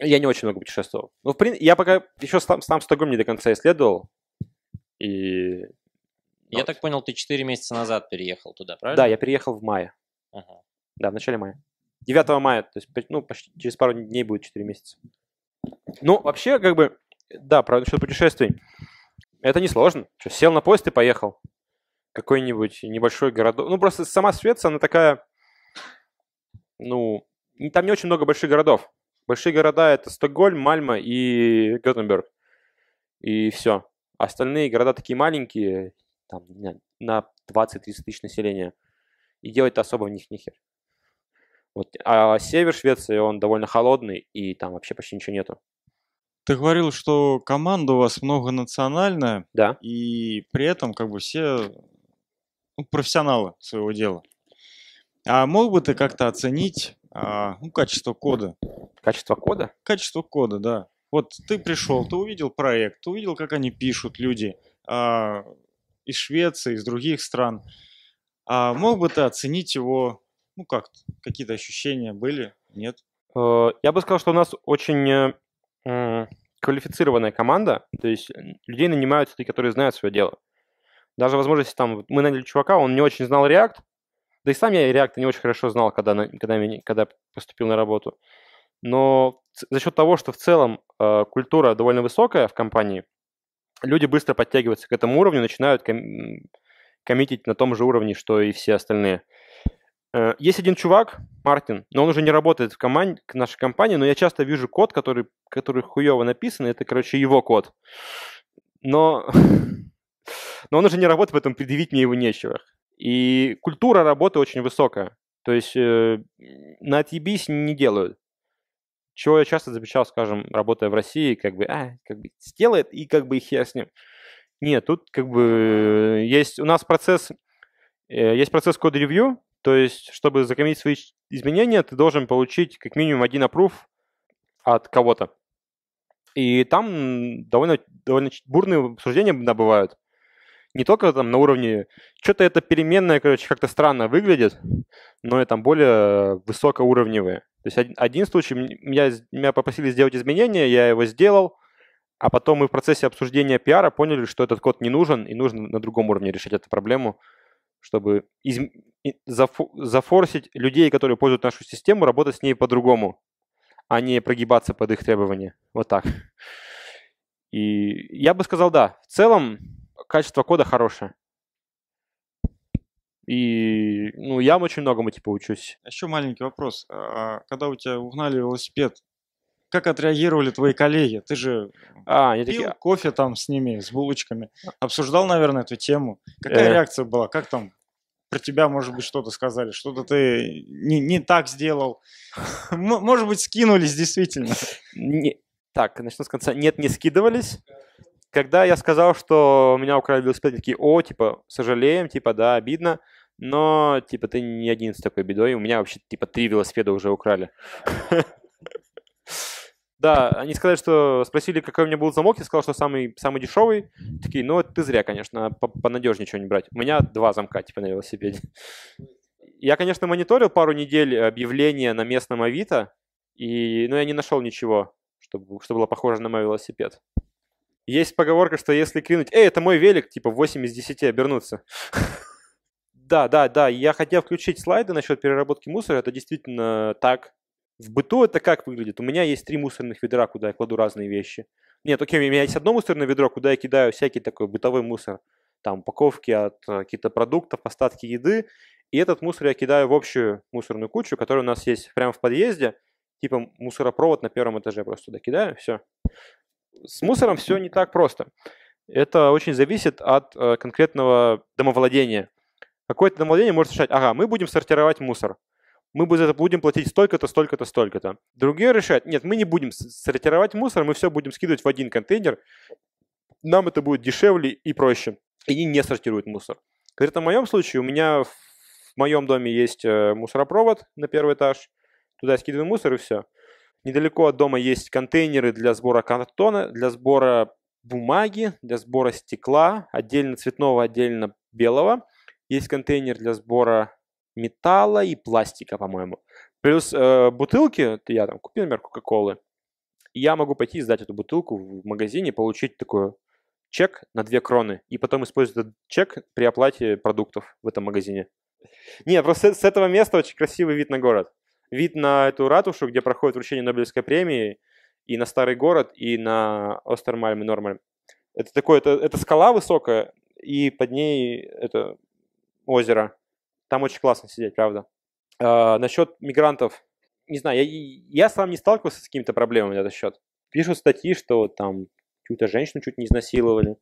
Я не очень много путешествовал. Ну, в принципе, я пока еще сам, сам Стокгольм не до конца исследовал. И я так понял, ты 4 месяца назад переехал туда, правильно? Да, я переехал в мае. Ага. Да, в начале мая. 9 мая, то есть ну, почти через пару дней будет 4 месяца. Ну, вообще, как бы, да, про насчет путешествий. Это несложно. Что, сел на поезд и поехал. Какой-нибудь небольшой городок. Ну, просто сама Швеция, она такая, ну, там не очень много больших городов. Большие города — это Стокгольм, Мальма и Готенберг. И все. Остальные города такие маленькие, там, на 20-30 тысяч населения. И делать-то особо в них нихер Вот. А север Швеции, он довольно холодный, и там вообще почти ничего нету. Ты говорил, что команда у вас многонациональная, да. и при этом как бы все ну, профессионалы своего дела. А мог бы ты как-то оценить а, ну, качество кода? Качество кода? Качество кода, да. Вот ты пришел, ты увидел проект, ты увидел, как они пишут люди, а, из Швеции, из других стран. А мог бы ты оценить его, ну как, какие-то ощущения были, нет? Э, я бы сказал, что у нас очень э, квалифицированная команда, то есть людей нанимают те, которые знают свое дело. Даже, возможность там мы наняли чувака, он не очень знал React, да и сам я React не очень хорошо знал, когда, когда, меня когда поступил на работу. Но за счет того, что в целом э, культура довольно высокая в компании – люди быстро подтягиваются к этому уровню, начинают ком- коммитить на том же уровне, что и все остальные. Э, есть один чувак, Мартин, но он уже не работает в команде, в нашей компании, но я часто вижу код, который, который хуево написан, это, короче, его код. Но, <laughs> но он уже не работает, поэтому предъявить мне его нечего. И культура работы очень высокая. То есть э, на отъебись не делают. Чего я часто замечал, скажем, работая в России, как бы, а, как бы сделает и как бы их хер с ним. Нет, тут как бы э, есть у нас процесс, э, есть процесс код-ревью, то есть, чтобы закоммитить свои изменения, ты должен получить как минимум один опруф от кого-то. И там довольно, довольно бурные обсуждения бывают. Не только там на уровне, что-то это переменное, короче, как-то странно выглядит, но и там более высокоуровневые. То есть один, один случай, меня, меня попросили сделать изменения, я его сделал, а потом мы в процессе обсуждения пиара поняли, что этот код не нужен, и нужно на другом уровне решить эту проблему, чтобы из, зафо, зафорсить людей, которые пользуют нашу систему, работать с ней по-другому, а не прогибаться под их требования. Вот так. И я бы сказал, да, в целом качество кода хорошее. И, ну, я очень многому, типа, учусь. А Еще маленький вопрос. А, а когда у тебя угнали велосипед, как отреагировали твои коллеги? Ты же а, пил такие... кофе там с ними, с булочками. Обсуждал, наверное, эту тему. Какая э... реакция была? Как там про тебя, может быть, что-то сказали, что-то ты не, не так сделал. <laughs> Может быть, скинулись действительно. Не... Так, начну с конца. Нет, не скидывались. Когда я сказал, что меня украли велосипед, такие, о, типа, сожалеем, типа, да, обидно. Но, типа, ты не один с такой бедой. У меня вообще, типа, три велосипеда уже украли. <laughs> Да, они сказали, что спросили, какой у меня был замок, я сказал, что самый, самый дешевый. Такие, ну это ты зря, конечно, понадежнее что не брать. У меня два замка, типа, на велосипеде. <laughs> Я, конечно, мониторил пару недель объявления на местном Авито, и, но ну, я не нашел ничего, чтобы, что было похоже на мой велосипед. Есть поговорка, что если кинуть, «Эй, это мой велик!» типа 8 из 10 обернутся. <laughs> Да, да, да. Я хотел включить слайды насчет переработки мусора. Это действительно так. В быту это как выглядит? У меня есть три мусорных ведра, куда я кладу разные вещи. Нет, окей, у меня есть одно мусорное ведро, куда я кидаю всякий такой бытовой мусор. Там упаковки от э, каких-то продуктов, остатки еды. И этот мусор я кидаю в общую мусорную кучу, которая у нас есть прямо в подъезде. Типа мусоропровод на первом этаже просто туда кидаю, все. С мусором все не так просто. Это очень зависит от э, конкретного домовладения. Какое-то домовление может решать, ага, мы будем сортировать мусор, мы за это будем платить столько-то, столько-то, столько-то. Другие решают, нет, мы не будем сортировать мусор, мы все будем скидывать в один контейнер, нам это будет дешевле и проще. И они не сортируют мусор. Конкретно «А в моем случае у меня в моем доме есть э, мусоропровод на первый этаж, туда скидываем мусор и все. Недалеко от дома есть контейнеры для сбора картона, для сбора бумаги, для сбора стекла, отдельно цветного, отдельно белого – есть контейнер для сбора металла и пластика, по-моему. Плюс э, бутылки, я там купил, например, Кока-Колы. Я могу пойти и сдать эту бутылку в магазине, получить такой чек на 2 кроны, и потом использовать этот чек при оплате продуктов в этом магазине. Нет, просто с этого места очень красивый вид на город. Вид на эту ратушу, где проходит вручение Нобелевской премии, и на старый город, и на Остермальм и Нормальм. Это такое, это, это скала высокая, и под ней это озеро. Там очень классно сидеть, правда. А, насчет мигрантов, не знаю, я, я сам не сталкивался с какими-то проблемами на этот счет. Пишут статьи, что там какую-то женщину чуть не изнасиловали,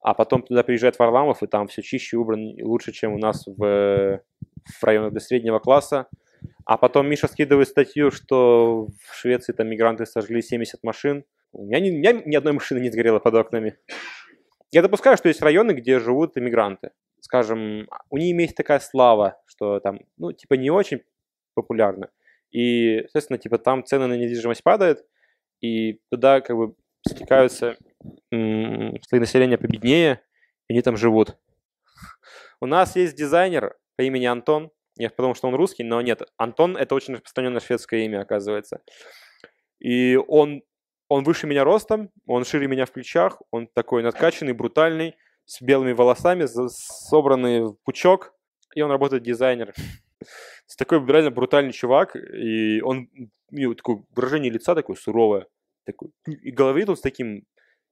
а потом туда приезжает Варламов, и там все чище убран лучше, чем у нас в, в районах до среднего класса. А потом Миша скидывает статью, что в Швеции там мигранты сожгли 70 машин. У меня ни, у ни одной машины не сгорело под окнами. Я допускаю, что есть районы, где живут иммигранты скажем, у них есть такая слава, что там, ну, типа, не очень популярно. И, соответственно, типа, там цены на недвижимость падают, и туда, как бы, стекаются слои населения победнее, и они там живут. <laughs> У нас есть дизайнер по имени Антон. Я потому что он русский, но нет. Антон – это очень распространенное шведское имя, оказывается. И он, он выше меня ростом, он шире меня в плечах, он такой надкачанный, брутальный с белыми волосами, собранный в пучок, и он работает дизайнер. <laughs> С Такой реально брутальный чувак, и он, и вот такое выражение лица такое суровое, такое, и говорит он с таким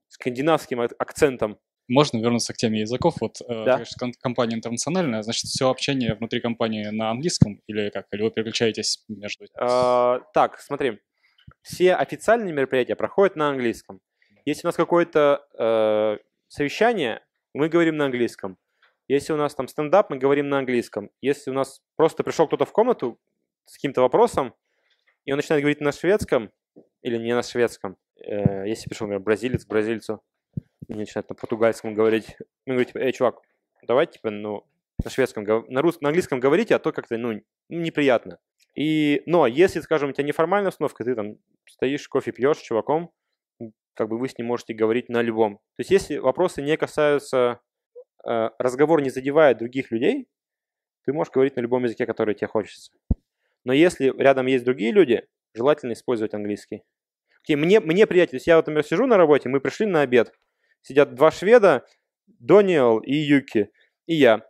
скандинавским акцентом, можно вернуться к теме языков. Вот, э, да. конечно, компания интернациональная, значит, все общение внутри компании на английском или как? Или вы переключаетесь между... А, так, смотри. Все официальные мероприятия проходят на английском. Если у нас какое-то э, совещание, мы говорим на английском. Если у нас там стендап, мы говорим на английском. Если у нас просто пришел кто-то в комнату с каким-то вопросом, и он начинает говорить на шведском или не на шведском, э, если пришел, например, бразилец к бразильцу, и начинает на португальском говорить, мы говорим, типа, эй, чувак, давай, типа, ну, на шведском, на русском, на английском говорите, а то как-то, ну, неприятно. И, но если, скажем, у тебя неформальная установка, ты там стоишь, кофе пьешь с чуваком, как бы вы с ним можете говорить на любом. То есть если вопросы не касаются, э, разговор не задевает других людей, ты можешь говорить на любом языке, который тебе хочется. Но если рядом есть другие люди, желательно использовать английский. Окей, мне, мне приятно, то есть я, вот, например, сижу на работе, мы пришли на обед, сидят два шведа, Дониел и Юки, и я.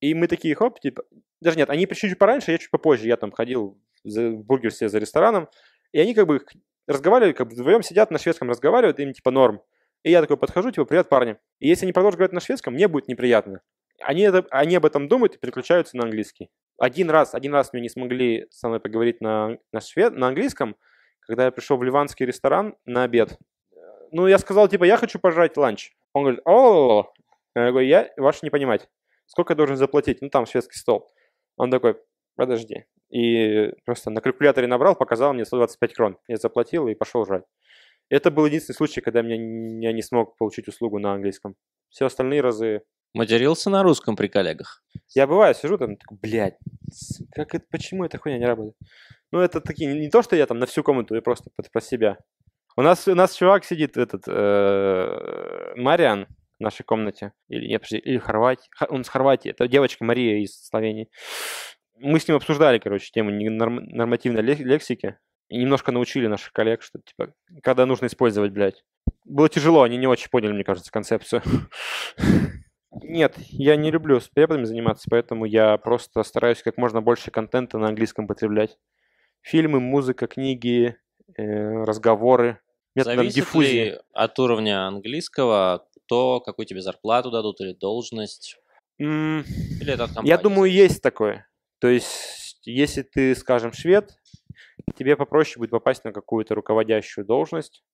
И мы такие, хоп, типа, даже нет, они пришли чуть пораньше, я чуть попозже, я там ходил за, в бургер все за рестораном, и они как бы разговаривали, как бы вдвоем сидят на шведском, разговаривают, им типа норм. И я такой подхожу, типа, привет, парни. И если они продолжат говорить на шведском, мне будет неприятно. Они, это, они об этом думают и переключаются на английский. Один раз, один раз мне не смогли со мной поговорить на, на, швед, на английском, когда я пришел в ливанский ресторан на обед. Ну, я сказал, типа, я хочу пожрать ланч. Он говорит, о, я говорю, я ваш не понимать. Сколько я должен заплатить? Ну, там шведский стол. Он такой, подожди. И просто на калькуляторе набрал, показал мне 125 крон. Я заплатил и пошел жрать. Это был единственный случай, когда меня, я не смог получить услугу на английском. Все остальные разы... Матерился на русском при коллегах? Я бываю, сижу там, такой, блядь, как это, почему эта хуйня не работает? Ну, это такие, не то, что я там на всю комнату, я просто под, про себя. У нас, у нас чувак сидит, этот, э, Мариан, в нашей комнате. Или, нет, подожди, или Хорватия. Он с Хорватии. Это девочка Мария из Словении мы с ним обсуждали, короче, тему нормативной лексики. И немножко научили наших коллег, что, типа, когда нужно использовать, блядь. Было тяжело, они не очень поняли, мне кажется, концепцию. <laughs> Нет, я не люблю с преподами заниматься, поэтому я просто стараюсь как можно больше контента на английском потреблять. Фильмы, музыка, книги, э, разговоры, методом Зависит диффузии. Ли от уровня английского то, какую тебе зарплату дадут или должность? Или это от компании? Я думаю, есть такое. То есть, если ты, скажем, швед, тебе попроще будет попасть на какую-то руководящую должность.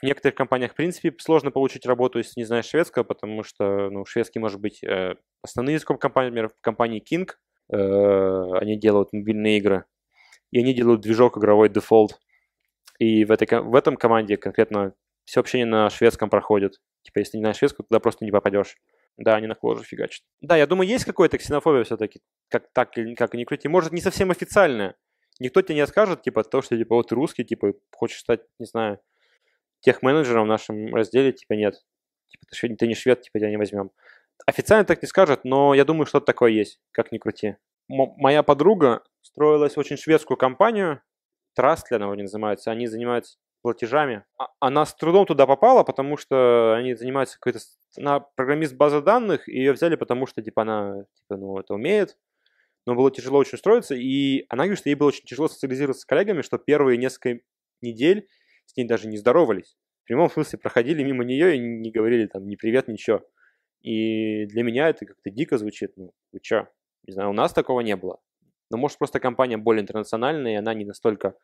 В некоторых компаниях, в принципе, сложно получить работу, если не знаешь шведского, потому что ну, шведский может быть э, основным языком компании, например, в компании King, э, они делают мобильные игры, и они делают движок игровой default. И в, этой, в этом команде конкретно все общение на шведском проходит. Типа, если не знаешь шведского, туда просто не попадешь. Да, они на коже фигачат. Да, я думаю, есть какая-то ксенофобия все-таки, как так или как не крути. Может, не совсем официальная. Никто тебе не скажет, типа, то, что, типа, вот ты русский, типа, хочешь стать, не знаю, техменеджером в нашем разделе, типа, нет. Типа, ты, ты не швед, типа, тебя не возьмем. Официально так не скажет, но я думаю, что-то такое есть, как ни крути. М- моя подруга строилась очень шведскую компанию, Trust, она вроде называется, они занимаются платежами. А, она с трудом туда попала, потому что они занимаются какой-то... Она программист базы данных, и ее взяли, потому что, типа, она, типа, ну, это умеет. Но было тяжело очень устроиться, и она говорит, что ей было очень тяжело социализироваться с коллегами, что первые несколько недель с ней даже не здоровались. В прямом смысле проходили мимо нее и не говорили там ни привет, ничего. И для меня это как-то дико звучит. Ну, вы чё? Не знаю, у нас такого не было. Но может просто компания более интернациональная, и она не настолько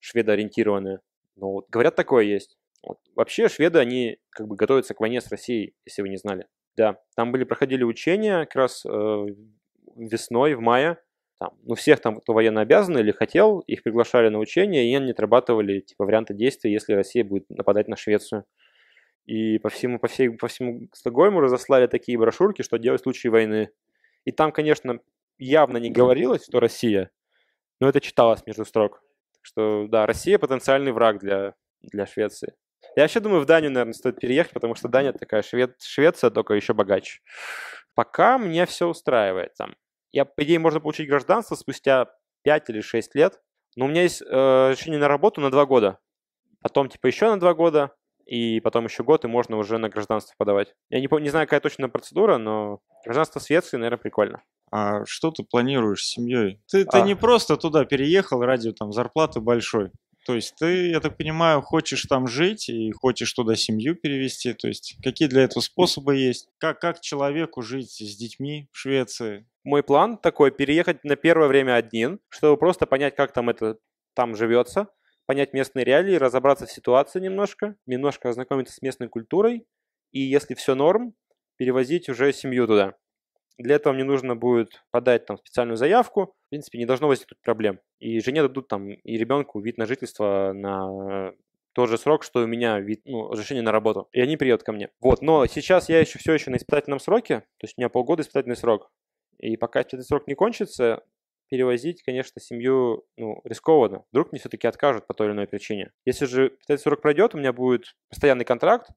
шведоориентированная. Ну, вот, говорят, такое есть. Вот. Вообще шведы, они как бы готовятся к войне с Россией, если вы не знали. Да, там были, проходили учения как раз э, весной, в мае. Там, ну, всех там, кто военно обязан или хотел, их приглашали на учения, и они отрабатывали типа, варианты действий, если Россия будет нападать на Швецию. И по всему, по, всей, по всему Стокгольму разослали такие брошюрки, что делать в случае войны. И там, конечно, явно не говорилось, что Россия, но это читалось между строк. Так что, да, Россия потенциальный враг для, для Швеции. Я вообще думаю, в Данию, наверное, стоит переехать, потому что Дания такая Швед... Швеция, только еще богаче. Пока мне все устраивает там. Я, по идее, можно получить гражданство спустя 5 или 6 лет. Но у меня есть э, решение на работу на 2 года. Потом, типа, еще на 2 года. И потом еще год, и можно уже на гражданство подавать. Я не, помню, не знаю, какая точно процедура, но гражданство Швеции, наверное, прикольно а что ты планируешь с семьей? Ты, ты а. не просто туда переехал ради там зарплаты большой. То есть ты, я так понимаю, хочешь там жить и хочешь туда семью перевести. То есть какие для этого способы есть? Как, как человеку жить с детьми в Швеции? Мой план такой, переехать на первое время один, чтобы просто понять, как там это там живется, понять местные реалии, разобраться в ситуации немножко, немножко ознакомиться с местной культурой, и если все норм, перевозить уже семью туда. Для этого мне нужно будет подать там специальную заявку. В принципе, не должно возникнуть проблем. И жене дадут там и ребенку вид на жительство на тот же срок, что у меня вид, ну, разрешение на работу. И они приедут ко мне. Вот, но сейчас я еще все еще на испытательном сроке, то есть у меня полгода испытательный срок. И пока этот срок не кончится, перевозить, конечно, семью ну, рискованно. Вдруг мне все-таки откажут по той или иной причине. Если же этот срок пройдет, у меня будет постоянный контракт,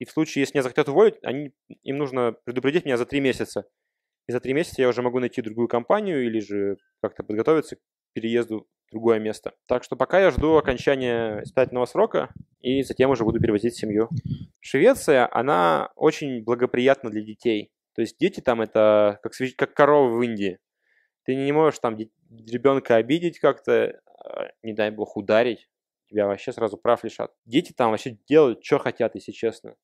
и в случае, если меня захотят уволить, они, им нужно предупредить меня за три месяца и за три месяца я уже могу найти другую компанию или же как-то подготовиться к переезду в другое место. Так что пока я жду окончания испытательного срока, и затем уже буду перевозить семью. Швеция, она очень благоприятна для детей. То есть дети там это как, как коровы в Индии. Ты не можешь там ребенка обидеть как-то, а, не дай бог ударить. Тебя вообще сразу прав лишат. Дети там вообще делают, что хотят, если честно.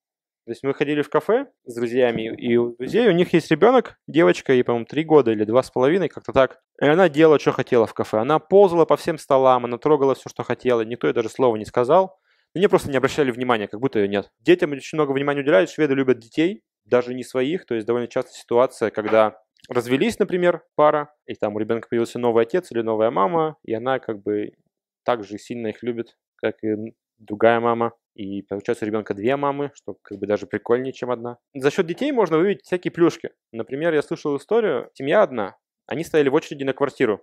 То есть мы ходили в кафе с друзьями, и у друзей у них есть ребенок, девочка, ей, по-моему, три года или два с половиной, как-то так. И она делала, что хотела в кафе. Она ползала по всем столам, она трогала все, что хотела, никто ей даже слова не сказал. Мне просто не обращали внимания, как будто ее нет. Детям очень много внимания уделяют, шведы любят детей, даже не своих, то есть довольно часто ситуация, когда развелись, например, пара, и там у ребенка появился новый отец или новая мама, и она как бы так же сильно их любит, как и другая мама, и получается у ребенка две мамы, что как бы даже прикольнее, чем одна. За счет детей можно выявить всякие плюшки. Например, я слышал историю, семья одна, они стояли в очереди на квартиру.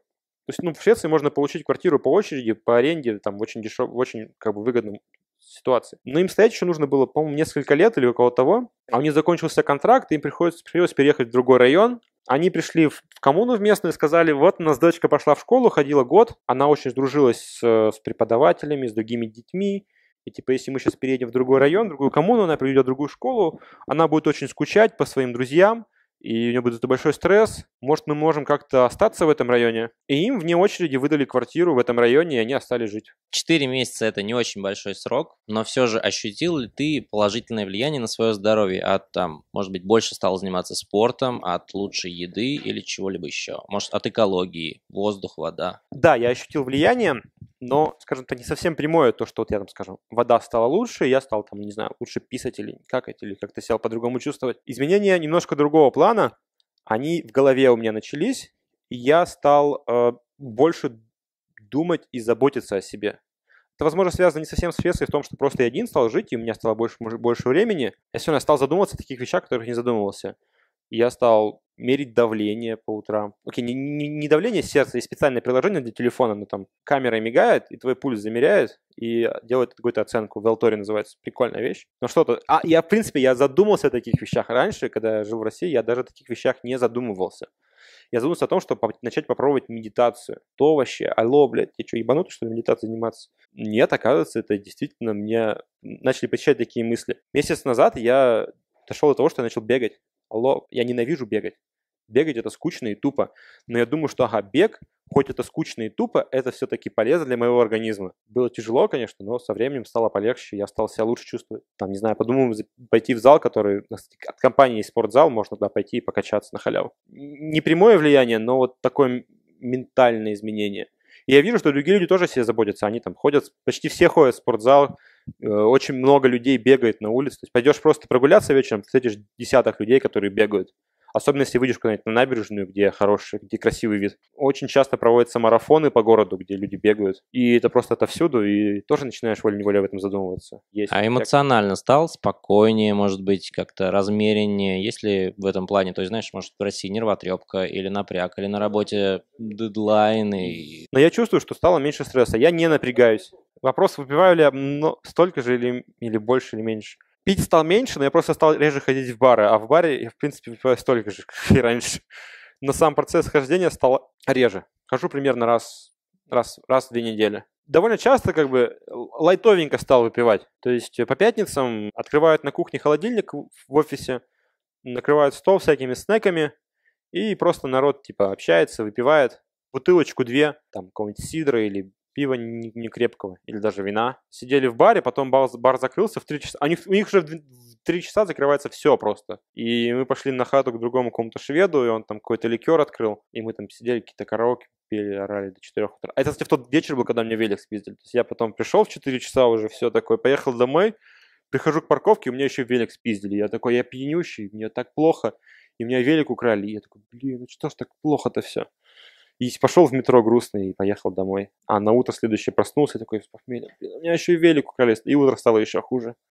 То есть, ну, в Швеции можно получить квартиру по очереди, по аренде, там, в очень дешев, в очень, как бы, выгодном ситуации. Но им стоять еще нужно было, по-моему, несколько лет или около того. А у них закончился контракт, и им приходится, приходилось переехать в другой район, они пришли в коммуну в местную и сказали, вот у нас дочка пошла в школу, ходила год, она очень дружилась с, э, с преподавателями, с другими детьми, и типа, если мы сейчас переедем в другой район, в другую коммуну, она приведет в другую школу, она будет очень скучать по своим друзьям, и у него будет большой стресс. Может, мы можем как-то остаться в этом районе? И им вне очереди выдали квартиру в этом районе, и они остались жить. Четыре месяца – это не очень большой срок, но все же ощутил ли ты положительное влияние на свое здоровье от, там, может быть, больше стал заниматься спортом, от лучшей еды или чего-либо еще? Может, от экологии, воздух, вода? Да, я ощутил влияние но, скажем так, не совсем прямое то, что вот я там, скажу, вода стала лучше, я стал там, не знаю, лучше писать или как это или как-то себя по-другому чувствовать. Изменения немножко другого плана, они в голове у меня начались, и я стал э, больше думать и заботиться о себе. Это, возможно, связано не совсем с Швецией а в том, что просто я один стал жить, и у меня стало больше, больше времени. Я сегодня стал задумываться о таких вещах, о которых не задумывался я стал мерить давление по утрам. Окей, не, не, не давление сердца, есть а специальное приложение для телефона, но там камера мигает, и твой пульс замеряет, и а, делает какую-то оценку. Велтори называется, прикольная вещь. Но что-то... А я, в принципе, я задумался о таких вещах раньше, когда я жил в России, я даже о таких вещах не задумывался. Я задумался о том, чтобы начать попробовать медитацию. То вообще, алло, блядь, я что, ебанутый, что ли, медитацией заниматься? Нет, оказывается, это действительно мне начали посещать такие мысли. Месяц назад я дошел до того, что я начал бегать. Алло, я ненавижу бегать. Бегать это скучно и тупо. Но я думаю, что ага, бег, хоть это скучно и тупо, это все-таки полезно для моего организма. Было тяжело, конечно, но со временем стало полегче, я стал себя лучше чувствовать. Там, не знаю, подумал пойти в зал, который от компании есть спортзал, можно туда пойти и покачаться на халяву. Не прямое влияние, но вот такое ментальное изменение. И я вижу, что другие люди тоже о себе заботятся. Они там ходят, почти все ходят в спортзал, э, очень много людей бегает на улице. То есть пойдешь просто прогуляться вечером, встретишь десяток людей, которые бегают. Особенно, если выйдешь куда-нибудь на набережную, где хороший, где красивый вид. Очень часто проводятся марафоны по городу, где люди бегают. И это просто отовсюду, и тоже начинаешь волей-неволей об этом задумываться. Есть а эмоционально так... стал спокойнее, может быть, как-то размереннее? Если в этом плане, то есть, знаешь, может, в России нервотрепка или напряг, или на работе дедлайны? И... Но я чувствую, что стало меньше стресса. Я не напрягаюсь. Вопрос, выпиваю ли я столько же или, или больше, или меньше. Пить стал меньше, но я просто стал реже ходить в бары, а в баре я, в принципе, выпиваю столько же, <laughs> как и раньше. Но сам процесс хождения стал реже. Хожу примерно раз, раз, раз в две недели. Довольно часто как бы лайтовенько стал выпивать. То есть э, по пятницам открывают на кухне холодильник в офисе, накрывают стол всякими снеками, и просто народ типа общается, выпивает бутылочку-две, там какого-нибудь сидра или пива не, не крепкого или даже вина. Сидели в баре, потом бар, бар закрылся в 3 часа. Они, у них уже в 3 часа закрывается все просто. И мы пошли на хату к другому какому-то шведу, и он там какой-то ликер открыл. И мы там сидели, какие-то караоке пели, орали до 4 утра. А это, кстати, в тот вечер был, когда мне велик спиздили. То есть я потом пришел в 4 часа уже, все такое, поехал домой, прихожу к парковке, у меня еще велик спиздили. Я такой, я пьянющий, мне так плохо. И у меня велик украли. И я такой, блин, ну что ж так плохо-то все. И пошел в метро грустный и поехал домой. А на утро следующее проснулся такой с Блин, у меня еще и велик украли. И утро стало еще хуже.